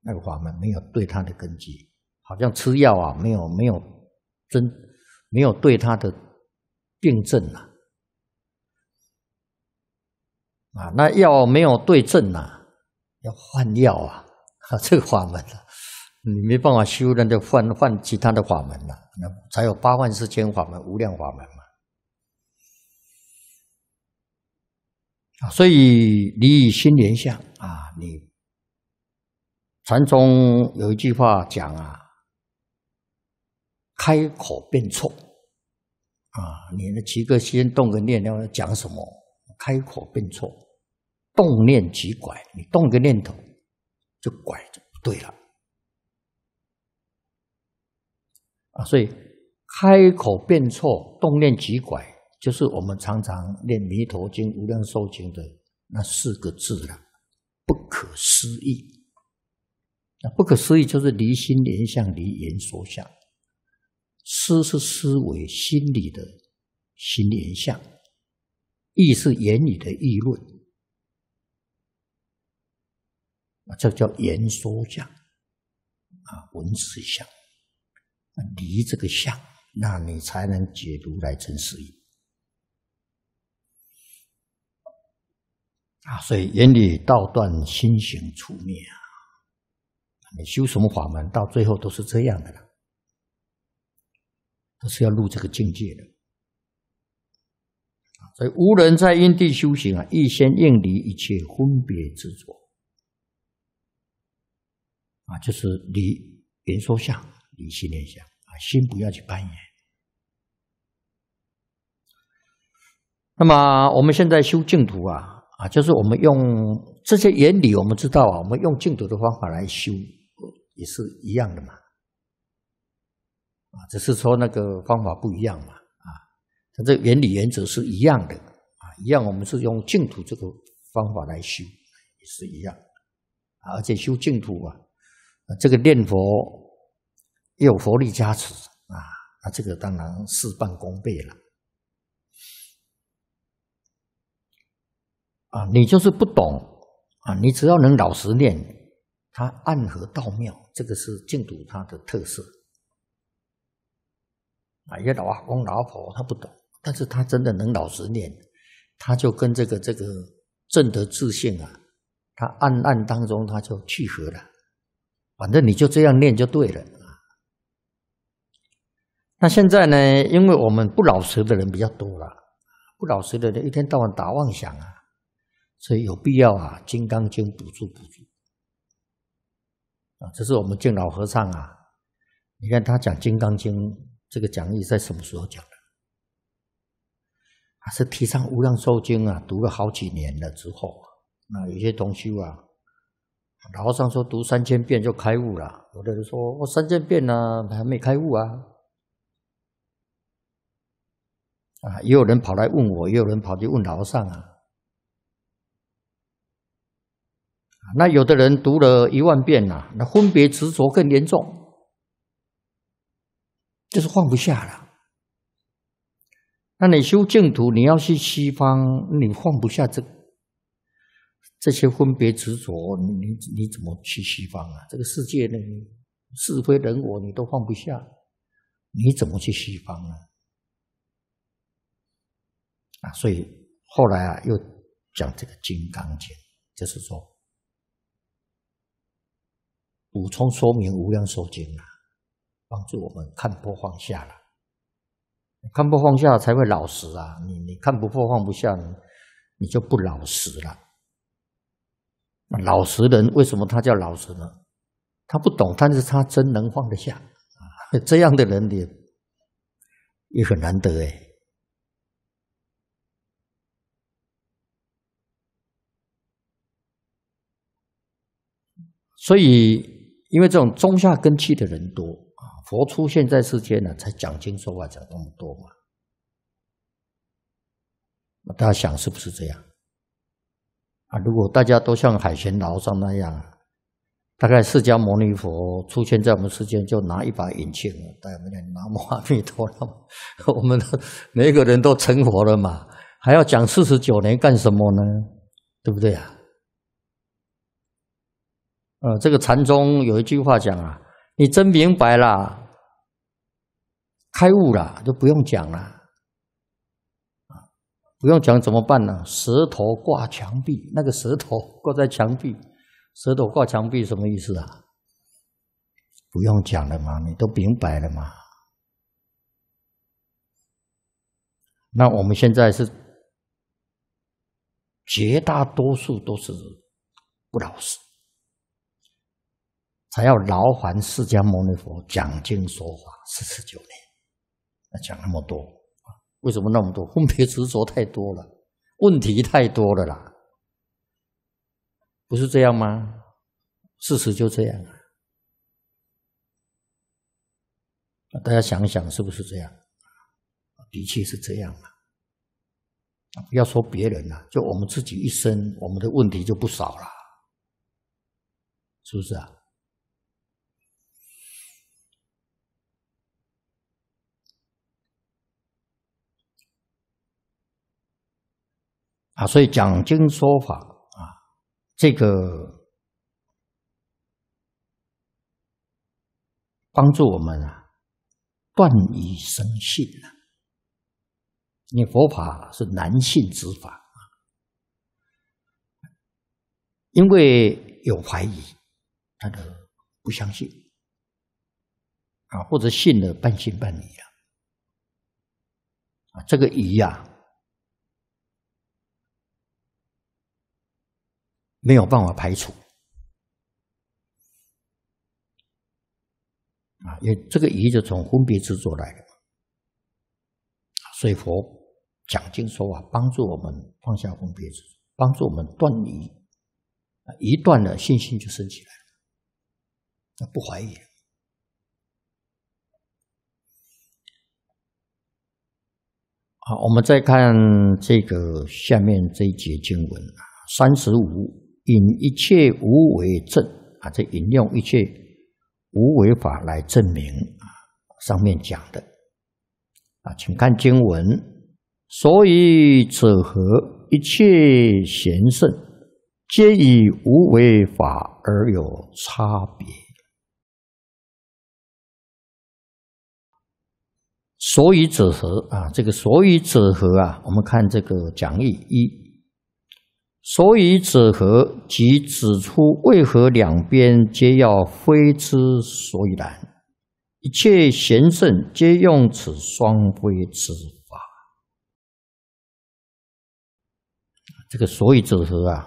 那个法门没有对他的根基。好像吃药啊，没有没有真没有对他的病症啊，啊，那药没有对症啊，要换药啊。这个法门啊，你没办法修，那就换换其他的法门啊，那才有八万四千法门，无量法门嘛。啊，所以你以心连相啊，你禅宗有一句话讲啊。开口便错，啊！你那七个先动个念要讲什么？开口便错，动念即拐。你动个念头就拐就不对了，啊！所以开口便错，动念即拐，就是我们常常念《弥陀经》《无量寿经》的那四个字了。不可思议，那不可思议就是离心联想，离言所想。思是思维、心理的心理相，意是言语的议论，这叫言说相，啊，文字相，离这个相，那你才能解读来真实义。啊，所以言语道断，心行处灭啊！你修什么法门，到最后都是这样的了。都是要入这个境界的所以无人在因地修行啊，预先应离一切分别执着啊，就是离言说相、离心念相啊，心不要去扮演。那么我们现在修净土啊，啊，就是我们用这些原理，我们知道啊，我们用净土的方法来修，也是一样的嘛。啊，只是说那个方法不一样嘛，啊，它这原理原则是一样的，啊，一样，我们是用净土这个方法来修，也是一样，而且修净土啊，这个念佛有佛力加持啊，那这个当然事半功倍了，啊，你就是不懂啊，你只要能老实念，它暗合道妙，这个是净土它的特色。啊，一些老公老婆他不懂，但是他真的能老实念，他就跟这个这个正德自信啊，他暗暗当中他就契合了。反正你就这样念就对了。那现在呢，因为我们不老实的人比较多了，不老实的人一天到晚打妄想啊，所以有必要啊，《金刚经》补助补助。啊，这是我们敬老和尚啊，你看他讲《金刚经》。这个讲义在什么时候讲的？是提倡《无量寿经》啊，读了好几年了之后，那有些同修啊，老和尚说读三千遍就开悟了，有的人说我三千遍呢，还没开悟啊，啊，也有人跑来问我，也有人跑去问老和尚啊，那有的人读了一万遍呐，那分别执着更严重。就是放不下了。那你修净土，你要去西方，你放不下这这些分别执着，你你你怎么去西方啊？这个世界呢，是非人我你都放不下，你怎么去西方呢？啊，所以后来啊，又讲这个《金刚经》，就是说补充说明《无量寿经》啊。帮助我们看破放下啦，看破放下才会老实啊！你你看不破放不下，你你就不老实了。老实人为什么他叫老实呢？他不懂，但是他真能放得下啊！这样的人也也很难得哎。所以，因为这种中下根器的人多。佛出现在世间呢，才讲经说法讲那么多嘛。大家想是不是这样？啊，如果大家都像海贤老上那样，大概释迦牟尼佛出现在我们世间，就拿一把引擎，大家没拿南无阿弥陀佛，我们都每个人都成佛了嘛，还要讲四十九年干什么呢？对不对啊？呃，这个禅宗有一句话讲啊。你真明白了，开悟了，都不用讲了，不用讲怎么办呢？舌头挂墙壁，那个舌头挂在墙壁，舌头挂墙壁什么意思啊？不用讲了嘛，你都明白了嘛。那我们现在是绝大多数都是不老实。还要劳烦释迦牟尼佛讲经说法四十九年，要讲那么多为什么那么多？分别执着太多了，问题太多了啦！不是这样吗？事实就这样啊！大家想想，是不是这样？的确是这样不要说别人啊，就我们自己一生，我们的问题就不少了，是不是啊？啊，所以讲经说法啊，这个帮助我们啊，断疑生信呐。因为佛法是难信之法啊，因为有怀疑，他就不相信啊，或者信的半信半疑了啊，这个疑呀。没有办法排除啊，因为这个疑就从分别执着来的，所以佛讲经说法，帮助我们放下分别执着，帮助我们断疑，一断了信心就升起来了，不怀疑好，我们再看这个下面这一节经文，三十五。引一切无为证啊，这引用一切无为法来证明上面讲的啊，请看经文。所以者何？一切贤圣皆以无为法而有差别。所以者何啊？这个所以者何啊？我们看这个讲义一。所以，子何即指出为何两边皆要非之所以然，一切贤圣皆用此双非之法。这个所以子何啊，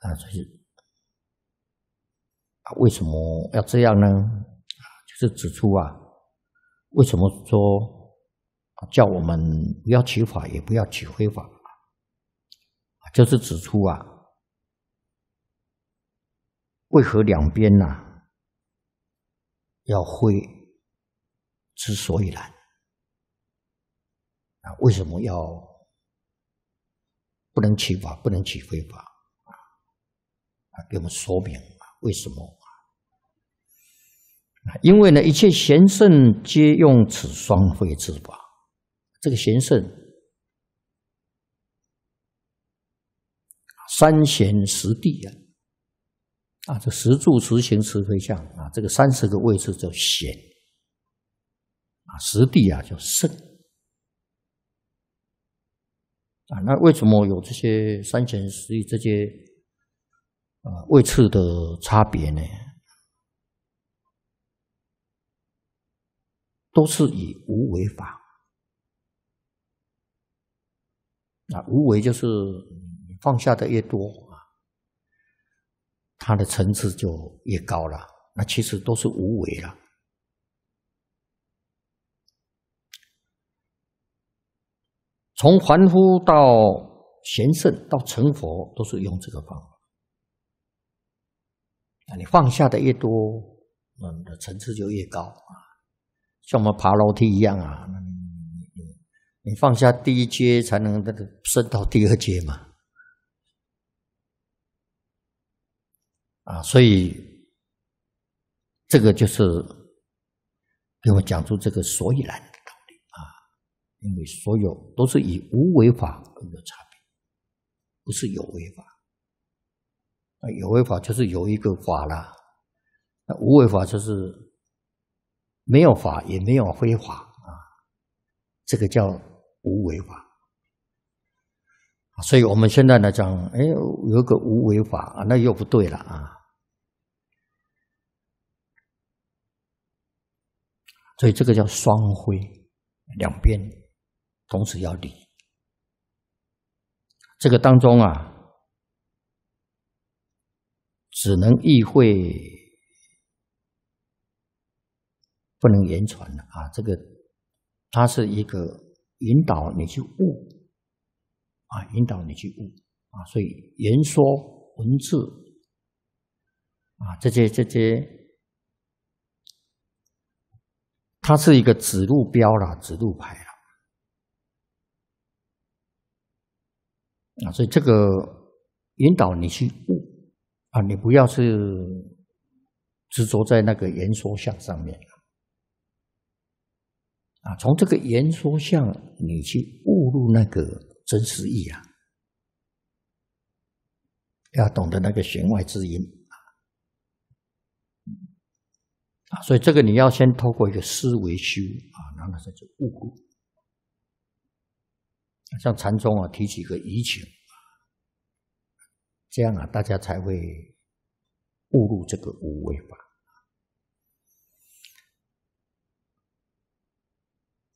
啊，就是为什么要这样呢？就是指出啊，为什么说叫我们不要取法，也不要取非法？就是指出啊，为何两边呐要挥之所以然啊，为什么要不能起法，不能起非法啊？给我们说明啊，为什么啊？因为呢，一切贤圣皆用此双慧之法，这个贤圣。三贤十地啊，啊，这十住十行十回向啊，这个三十个位置叫贤，啊，十地啊叫圣，啊，那为什么有这些三贤十地这些啊位次的差别呢？都是以无为法，啊，无为就是。放下的越多，它的层次就越高了。那其实都是无为啦。从凡夫到贤圣到成佛，都是用这个方法。那你放下的越多，那你的层次就越高啊。像我们爬楼梯一样啊，你你你放下第一阶，才能那个升到第二阶嘛。啊，所以这个就是给我讲出这个所以然的道理啊，因为所有都是以无为法而有差别，不是有为法。那有为法就是有一个法啦，那无为法就是没有法，也没有非法啊，这个叫无为法。所以我们现在来讲，哎，有个无为法那又不对了啊。所以这个叫双辉，两边同时要理。这个当中啊，只能意会，不能言传的啊。这个它是一个引导你去悟。啊，引导你去悟啊，所以言说文字啊，这些这些，它是一个指路标啦，指路牌啦。啊。所以这个引导你去悟啊，你不要是执着在那个言说相上面啊。从这个言说相，你去误入那个。真实意啊，要懂得那个弦外之音啊，所以这个你要先透过一个思维修啊，然后再去悟。像禅宗啊，提起个疑情，这样啊，大家才会误入这个五味吧。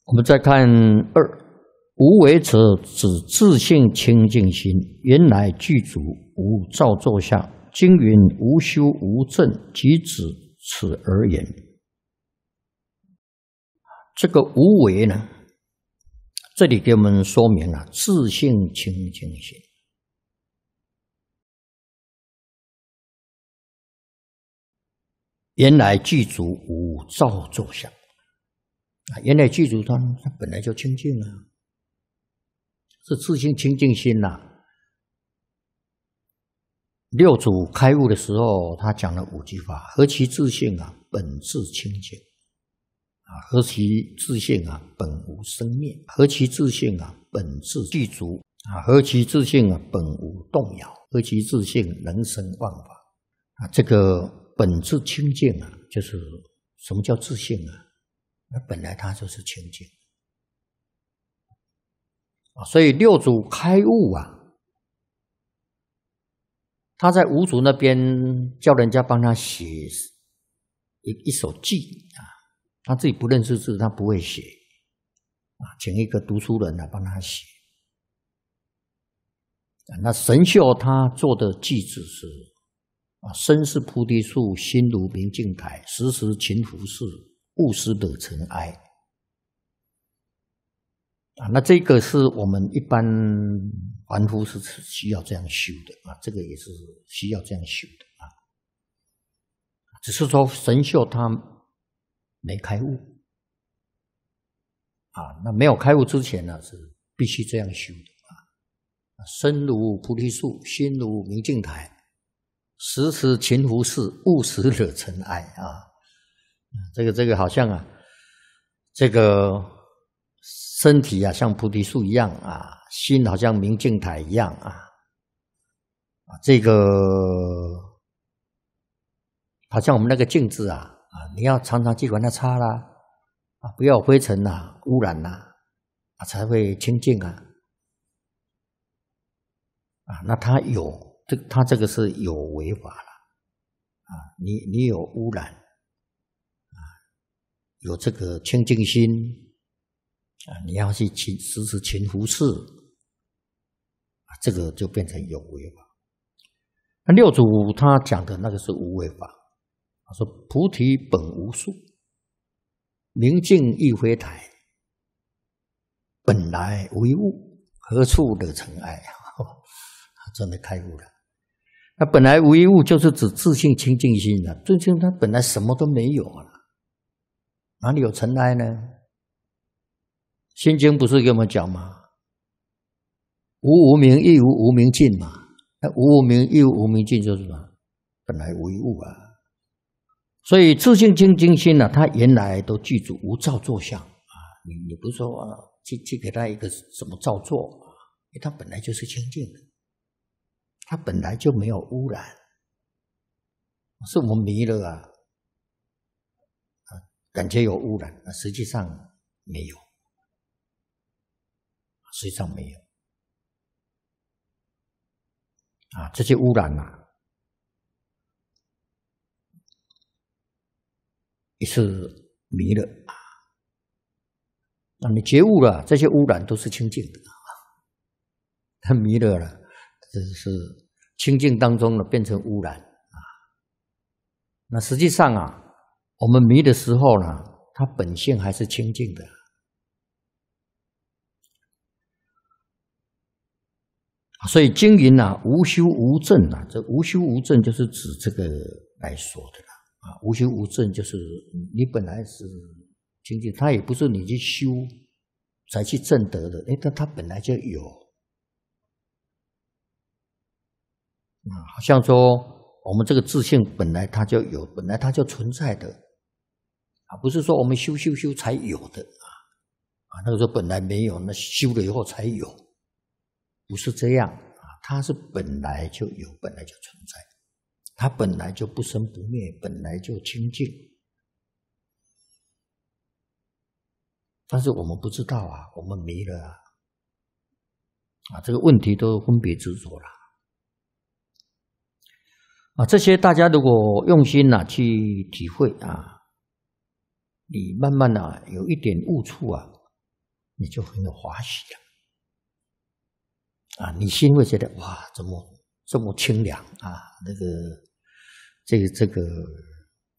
我们再看二。无为者，指自性清净心。原来具足无造作相。经云无修无证，即指此而言。这个无为呢？这里给我们说明了自性清净心。原来具足无造作相。啊，原来具足它，它本来就清净啊。是自性清净心呐。六祖开悟的时候，他讲了五句话：何其自性啊，本自清净啊；何其自性啊，本无生灭；何其自性啊，本自具足啊；何其自性啊，本无动摇；何其自性能生万法啊。这个本自清净啊，就是什么叫自信啊？那本来它就是清净。啊，所以六祖开悟啊，他在五祖那边叫人家帮他写一一首偈啊，他自己不认识字，他不会写啊，请一个读书人来帮他写。啊，那神秀他做的偈子是啊，身是菩提树，心如明镜台，时时勤拂拭，勿使惹尘埃。啊，那这个是我们一般凡夫是需要这样修的啊，这个也是需要这样修的啊。只是说神秀他没开悟，啊，那没有开悟之前呢，是必须这样修的啊。身如菩提树，心如明镜台，时时勤拂拭，勿使惹尘埃啊。这个这个好像啊，这个。身体啊，像菩提树一样啊，心好像明镜台一样啊，啊，这个好像我们那个镜子啊，啊，你要常常去把它擦啦，啊，不要灰尘呐，污染呐，啊，才会清净啊，啊，那他有这，他这个是有违法了，啊，你你有污染，啊，有这个清净心。啊，你要去勤时时勤拂拭，啊，这个就变成有为法。那六祖他讲的，那个是无为法。他说：“菩提本无树，明镜亦非台。本来无一物，何处惹尘埃？” 真的开悟了。那本来无一物，就是指自性清净心啊，最清，它本来什么都没有啊，哪里有尘埃呢？心经不是给我们讲吗？无无明亦无无明尽嘛。那无无明亦无无明尽就是什么？本来一物啊。所以自性清净心呢，它原来都具足无造作相啊。你你不是说啊、去去给他一个什么造作？因为它本来就是清净的，它本来就没有污染。是我们迷了啊，啊，感觉有污染，实际上没有。实际上没有啊，这些污染啊，也是迷了啊。那你觉悟了，这些污染都是清净的啊。他 迷了了，这是清净当中呢变成污染啊。那实际上啊，我们迷的时候呢，它本性还是清净的。所以经营啊，无修无证啊，这无修无证就是指这个来说的啦。啊，无修无证就是你本来是清净，他也不是你去修才去证得的。哎，但他本来就有。啊，好像说我们这个自信本来它就有，本来它就存在的，啊，不是说我们修修修才有的啊，啊，那个时候本来没有，那修了以后才有。不是这样啊！它是本来就有，本来就存在，它本来就不生不灭，本来就清净。但是我们不知道啊，我们迷了啊！啊，这个问题都分别执着了啊！这些大家如果用心呐去体会啊，你慢慢啊、有一点悟处啊，你就很有欢喜了。啊，你心会觉得哇，怎么这么清凉啊？那个，这个这个，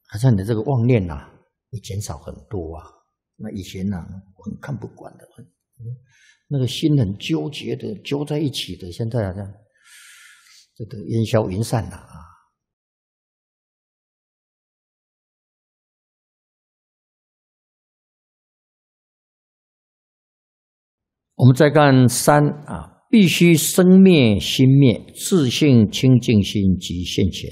好像你的这个妄念呐，会减少很多啊。那以前呢，很看不惯的，那个心很纠结的，揪在一起的，现在好像这个烟消云散了啊。我们再看三啊。必须生灭心灭，自性清净心即现前。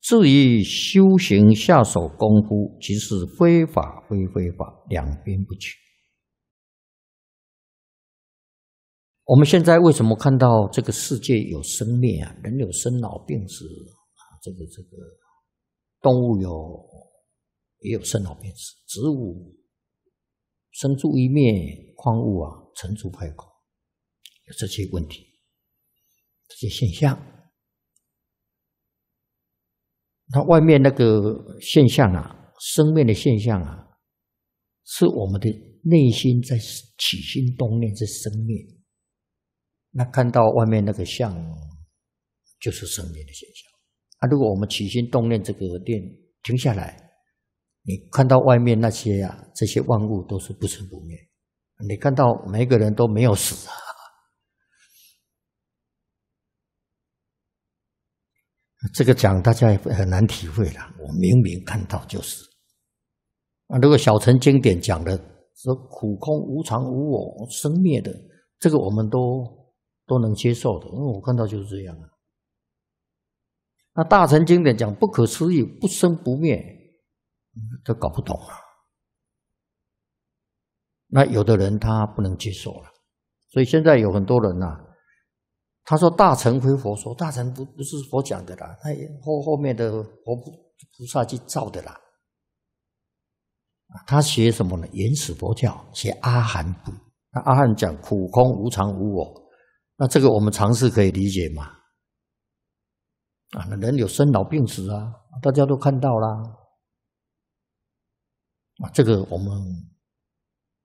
至于修行下手功夫，即是非法非非法，两边不取。我们现在为什么看到这个世界有生灭啊？人有生老病死啊，这个这个，动物有也有生老病死，植物生住一灭，矿物啊成住坏空。这些问题、这些现象，那外面那个现象啊，生灭的现象啊，是我们的内心在起心动念在生灭。那看到外面那个像，就是生命的现象。那如果我们起心动念这个念停下来，你看到外面那些啊，这些万物都是不生不灭，你看到每个人都没有死啊。这个讲大家也很难体会了。我明明看到就是，啊，如果小乘经典讲的说苦空无常无我生灭的，这个我们都都能接受的，因为我看到就是这样啊。那大乘经典讲不可思议不生不灭，都搞不懂啊。那有的人他不能接受了，所以现在有很多人呐。他说：“大乘非佛说，大乘不不是佛讲的啦。那后后面的佛菩萨去造的啦。他学什么呢？原始佛教，学阿含部。那阿含讲苦、空、无常、无我。那这个我们尝试可以理解嘛？啊，那人有生老病死啊，大家都看到啦。啊，这个我们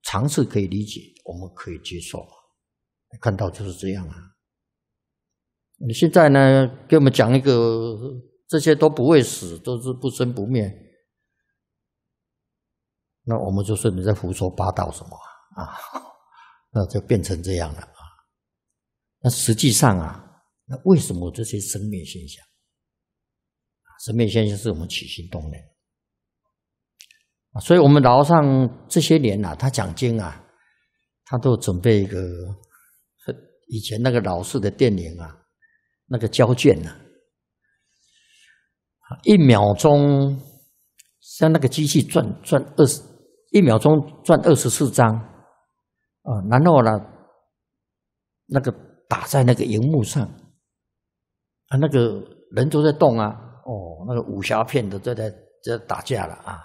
尝试可以理解，我们可以接受。看到就是这样啊。”你现在呢？给我们讲一个，这些都不会死，都是不生不灭。那我们就说你在胡说八道什么啊？那就变成这样了啊！那实际上啊，那为什么这些生灭现象？生灭现象是我们起心动念啊。所以我们老上这些年啊，他讲经啊，他都准备一个以前那个老式的电影啊。那个胶卷呢？一秒钟像那个机器转转二十，一秒钟转二十四张，啊，然后呢，那个打在那个荧幕上，啊，那个人都在动啊，哦，那个武侠片都在在打架了啊，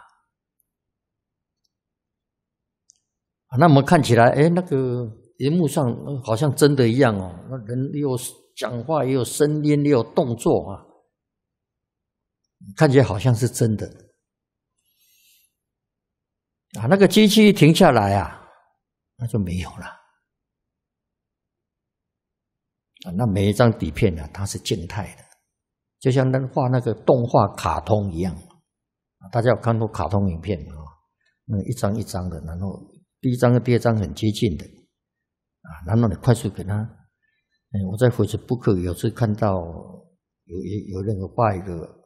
那我们看起来，哎，那个荧幕上好像真的一样哦，那人又是。讲话也有声音，也有动作啊，看起来好像是真的。啊，那个机器一停下来啊，那就没有了。啊，那每一张底片呢，它是静态的，就像那画那个动画卡通一样。大家有看过卡通影片啊？那一张一张的，然后第一张跟第二张很接近的，啊，然后你快速给它。嗯，我在回去补课，有次看到有有有那个画一个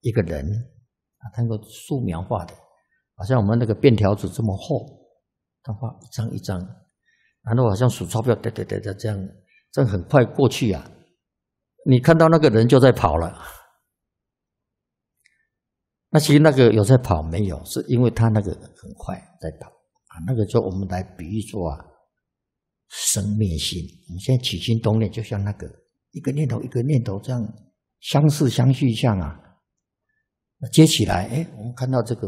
一个人啊，那个素描画的，好像我们那个便条纸这么厚，他画一张一张，然后好像数钞票，哒哒哒哒这样，这样很快过去啊。你看到那个人就在跑了，那其实那个有在跑没有？是因为他那个很快在跑啊，那个就我们来比喻说啊。生灭心，你现在起心动念，就像那个一个念头一个念头这样相似相续，下啊，那接起来，哎，我们看到这个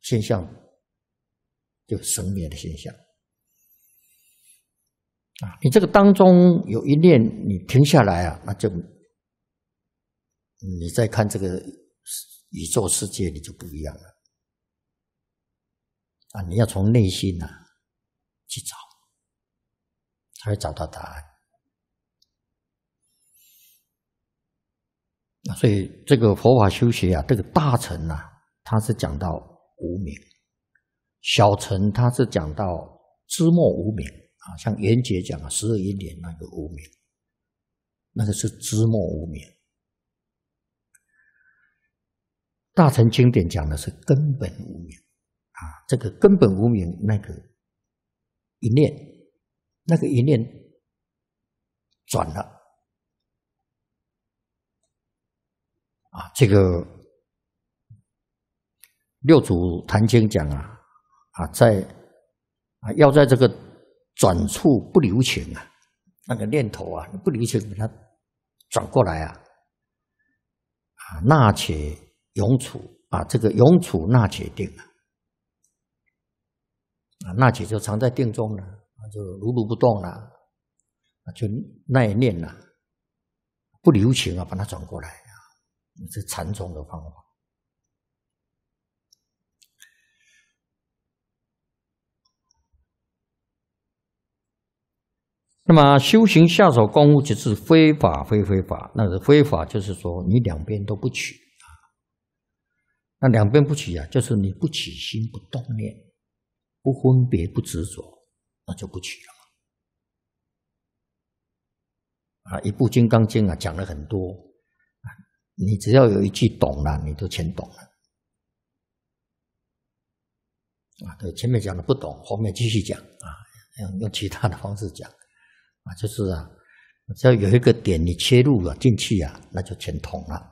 现象，就生灭的现象啊。你这个当中有一念，你停下来啊，那就你再看这个宇宙世界，你就不一样了啊。你要从内心呐去找。才找到答案。所以，这个佛法修学啊，这个大乘啊，他是讲到无名；小乘他是讲到知末无名啊。像严杰讲啊，十二因缘那个无名，那个是知末无名。大乘经典讲的是根本无名啊，这个根本无名那个一念。那个一念转了啊！这个六祖坛经讲啊啊，在啊要在这个转处不留情啊，那个念头啊，不留情给它转过来啊啊那且永处啊，这个永处那且定了啊，那且就藏在定中了。就如如不动了，就耐念了，不留情啊，把它转过来啊，是禅宗的方法。那么修行下手功夫，就是非法非非法，那个非法就是说你两边都不取啊，那两边不取啊，就是你不起心不动念，不分别不执着。就不取了嘛！啊，一部《金刚经》啊，讲了很多，你只要有一句懂了，你都全懂了。啊，对，前面讲的不懂，后面继续讲啊，用用其他的方式讲啊，就是啊，只要有一个点你切入了进去啊，那就全通了。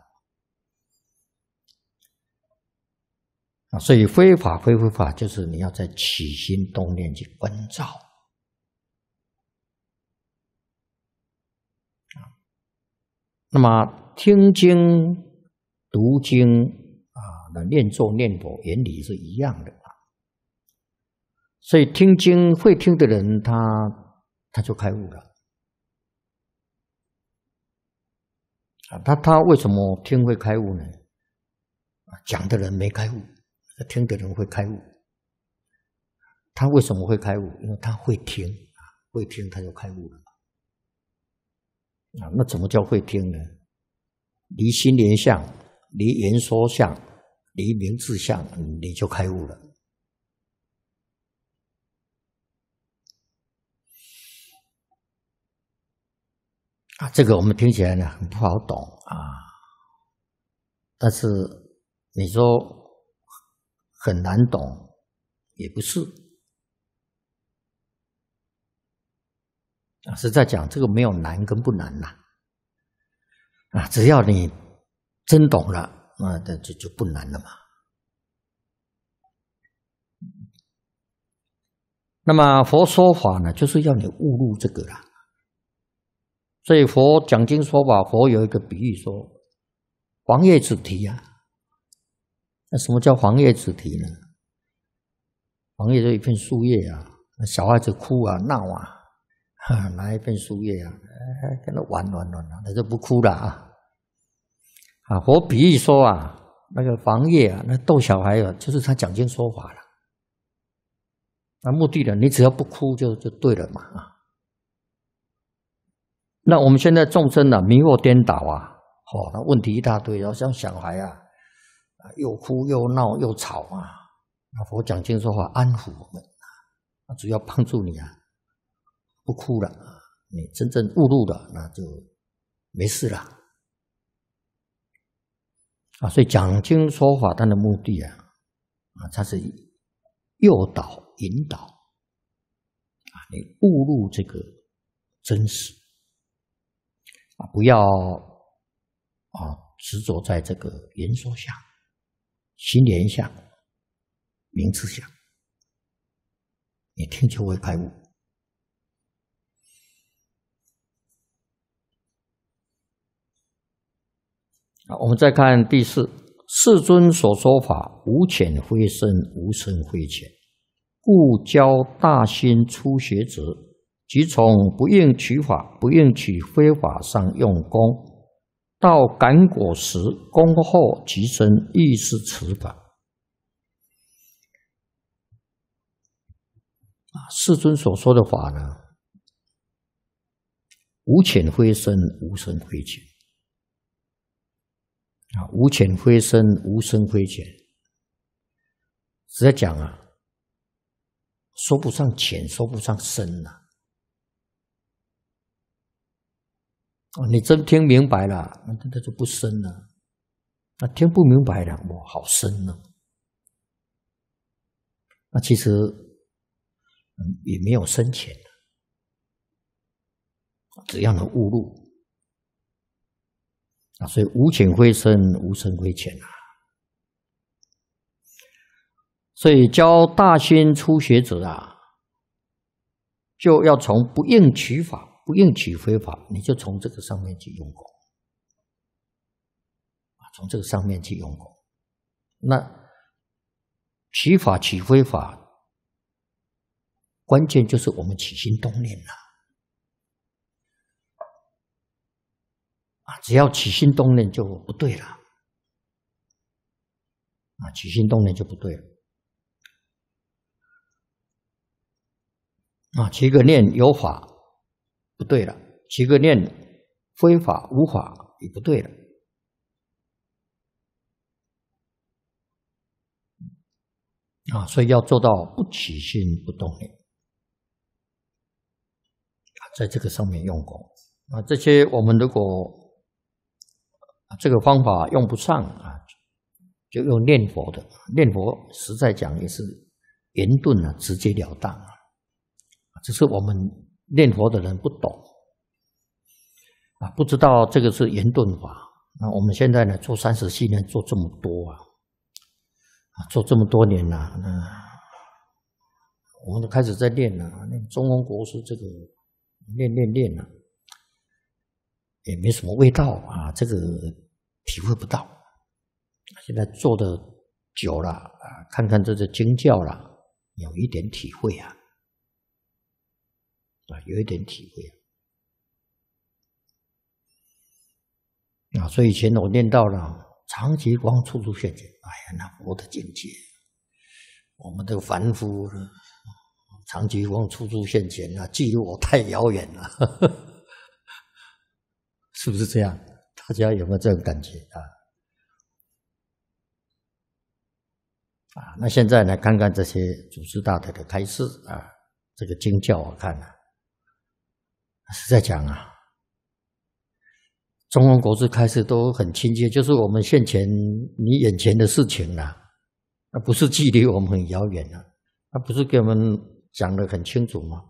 啊，所以非法非非法，就是你要在起心动念去关照。那么听经、读经啊，那念咒、念佛原理是一样的。啊。所以听经会听的人，他他就开悟了。啊，他他为什么听会开悟呢？讲的人没开悟，听的人会开悟。他为什么会开悟？因为他会听啊，会听他就开悟了。啊，那怎么叫会听呢？离心连相，离言说相，离名字相，你就开悟了。啊，这个我们听起来呢很不好懂啊，但是你说很难懂，也不是。老在讲这个没有难跟不难呐啊，只要你真懂了，那这就就不难了嘛。那么佛说法呢，就是要你误入这个了。所以佛讲经说法，佛有一个比喻说：“黄叶子题啊。”那什么叫黄叶子题呢？黄叶就一片树叶啊，小孩子哭啊闹啊。啊，拿一片树叶啊，跟他玩玩玩他就不哭了啊！啊，佛比喻说啊，那个黄叶啊，那逗小孩啊，就是他讲经说法了。那目的呢，你只要不哭就就对了嘛！啊，那我们现在众生啊，迷惑颠倒啊，哦，那问题一大堆，然后像小孩啊，又哭又闹又吵啊，那佛讲经说法安抚我们主要帮助你啊。不哭了啊！你真正误入了，那就没事了啊！所以讲经说法它的目的啊，啊，它是诱导、引导啊！你误入这个真实啊，不要啊执着在这个言说下、心联下、名字下，你听就会开悟。啊，我们再看第四，世尊所说法，无浅非深，无深非浅，故教大心初学者，即从不应取法、不应取非法上用功，到感果时功后即生亦是此法。啊，世尊所说的法呢，无浅非深，无深非浅。啊，无浅非深，无深非浅，直接讲啊，说不上浅，说不上深呐。哦，你真听明白了，那那就不深了；那听不明白的，哇，好深呢。那其实，也没有深浅只要能悟入。啊，所以无浅灰深，无深灰浅啊。所以教大仙初学者啊，就要从不应取法、不应取非法，你就从这个上面去用功从这个上面去用功。那取法取非法，关键就是我们起心动念呐。只要起心动念就不对了，啊，起心动念就不对了，啊，起个念有法不对了，起个念非法无法也不对了，啊，所以要做到不起心不动念，在这个上面用功，啊，这些我们如果。这个方法用不上啊，就用念佛的念佛，实在讲也是圆顿啊，直截了当啊。只是我们念佛的人不懂啊，不知道这个是圆顿法。那我们现在呢，做三十七年，做这么多啊，做这么多年了，那我们都开始在练了，练中庸国师这个练练练了，也没什么味道啊，这个。体会不到，现在做的久了啊，看看这个经教了，有一点体会啊，啊，有一点体会啊。啊，所以以前我念到了“长吉光出处现前”，哎呀，那我的境界，我们这个凡夫长吉光出处现前”啊，距离我太遥远了，是不是这样？大家有没有这种感觉啊？啊，那现在来看看这些祖师大德的开示啊，这个经教我看啊，是在讲啊，中庸、国学开示都很亲切，就是我们现前你眼前的事情啊，那不是距离我们很遥远啊，那不是给我们讲的很清楚吗？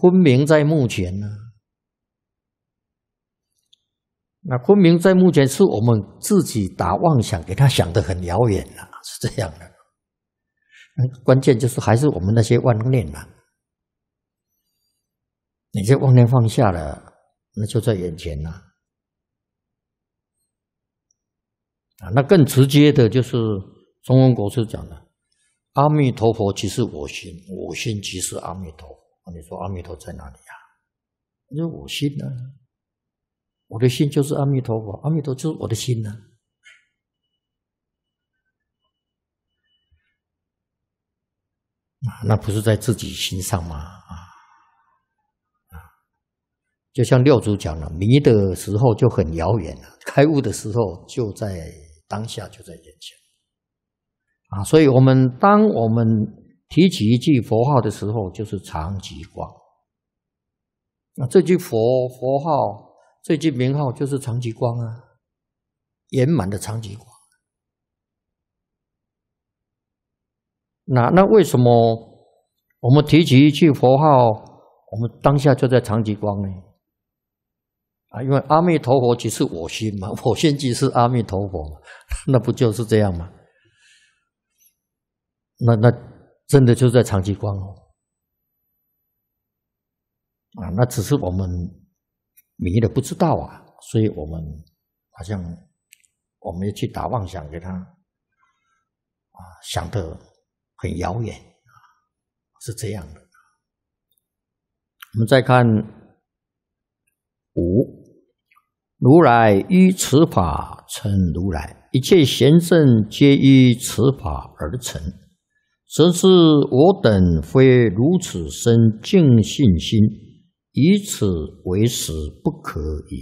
昏明在目前呢。那昆明在目前是我们自己打妄想，给他想的很遥远了，是这样的。关键就是还是我们那些妄念呐，你这妄念放下了，那就在眼前了、啊，那更直接的就是中文国师讲的：“阿弥陀佛，即是我心；我心即是阿弥陀。”佛。”你说阿弥陀在哪里呀？你说我心呢？我的心就是阿弥陀佛，阿弥陀就是我的心呢。那不是在自己心上吗？啊啊！就像六祖讲了，迷的时候就很遥远了，开悟的时候就在当下，就在眼前。啊，所以我们当我们提起一句佛号的时候，就是长吉光。那这句佛佛号。最句名号就是长吉光啊，圆满的长吉光。那那为什么我们提起一句佛号，我们当下就在长吉光呢？啊，因为阿弥陀佛即是我心嘛，我心即是阿弥陀佛，那不就是这样吗？那那真的就在长吉光哦。啊，那只是我们。迷的不知道啊，所以我们好像我们要去打妄想给他啊，想的很遥远啊，是这样的。我们再看五，如来依此法成如来，一切贤圣皆依此法而成，直是我等，非如此生净信心。以此为始，不可也。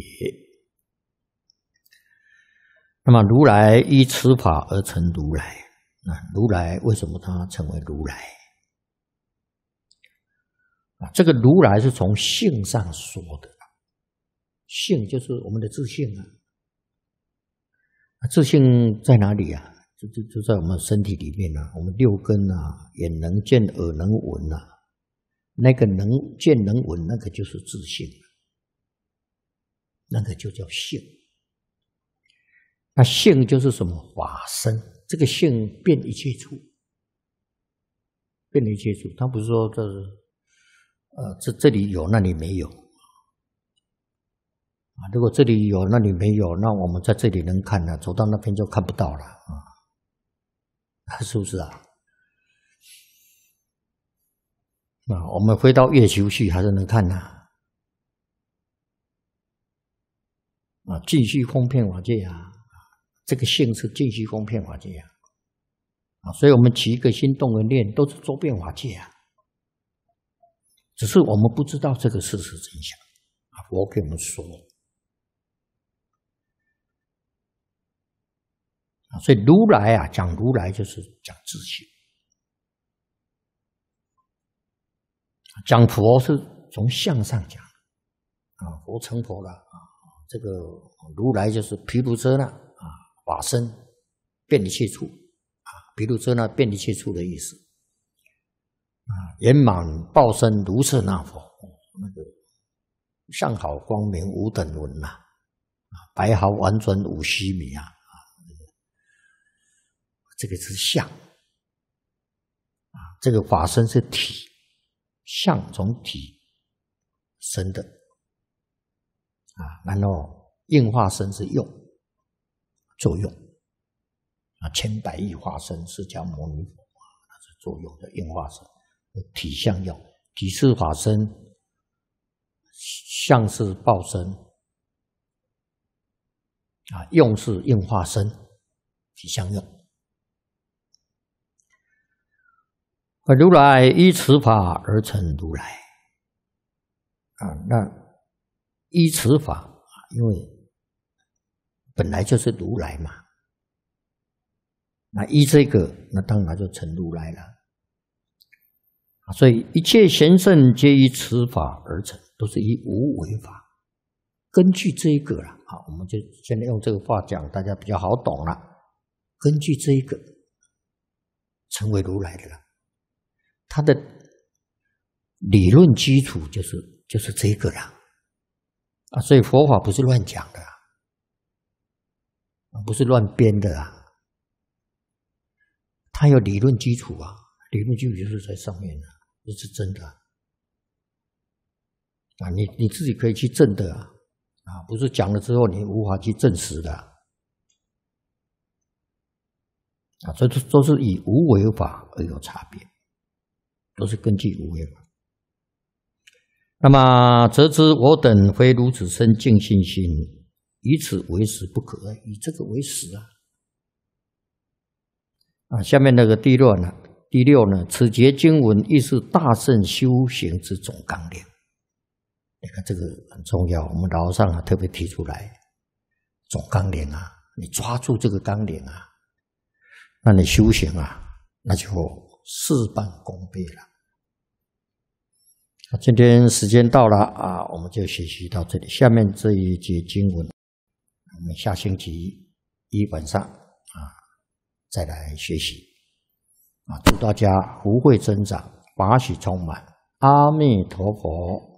那么，如来依此法而成如来。啊，如来为什么他成为如来？啊，这个如来是从性上说的，性就是我们的自信啊。自信在哪里啊？就就就在我们身体里面啊，我们六根啊，眼能见，耳能闻啊。那个能见能闻，那个就是自信那个就叫性。那性就是什么法身，这个性变一切处，变一切处。他不是说这，呃，这这里有那里没有啊？如果这里有那里没有，那我们在这里能看呢，走到那边就看不到了啊？是不是啊？啊，我们回到月球去还是能看呐？啊，继续哄骗法界啊，这个性是继续哄骗法界啊。啊，所以我们起一个心动的念，都是周变法界啊。只是我们不知道这个事实真相啊，我给我们说。啊，所以如来啊，讲如来就是讲自信。讲佛是从相上讲，啊，佛成佛了，啊，这个如来就是毗卢遮那，啊，法身遍地一切处，啊，毗卢遮那遍地一切处的意思，啊，圆满报身如是那佛，那个上好光明无等闻呐，啊，白毫完转五须弥啊，啊，这个是相，啊，这个法身是体。相从体生的啊，然后应化生是用作用啊，千百亿化身释迦牟尼佛那是作用的应化身，体相用，体是法身，相是报身，啊，用是应化身，体相用。啊！如来依此法而成如来，啊，那依此法，因为本来就是如来嘛，那依这个，那当然就成如来了。所以一切贤圣皆依此法而成，都是依无为法。根据这一个了，啊，我们就现在用这个话讲，大家比较好懂了。根据这一个，成为如来的了。他的理论基础就是就是这个啦，啊，所以佛法不是乱讲的啊，不是乱编的啊，他有理论基础啊，理论基础就是在上面的，这是真的啊，你你自己可以去证的啊，啊，不是讲了之后你无法去证实的，啊，这都都是以无为法而有差别。都是根据无为法。那么则知我等非如此生净信心，以此为实不可；以这个为实啊！啊，下面那个第六呢？第六呢？此节经文亦是大圣修行之总纲领。你看这个很重要，我们老上啊特别提出来总纲领啊，你抓住这个纲领啊，那你修行啊，那就事半功倍了。今天时间到了啊，我们就学习到这里。下面这一节经文，我们下星期一晚上啊再来学习。啊，祝大家福慧增长，法喜充满。阿弥陀佛。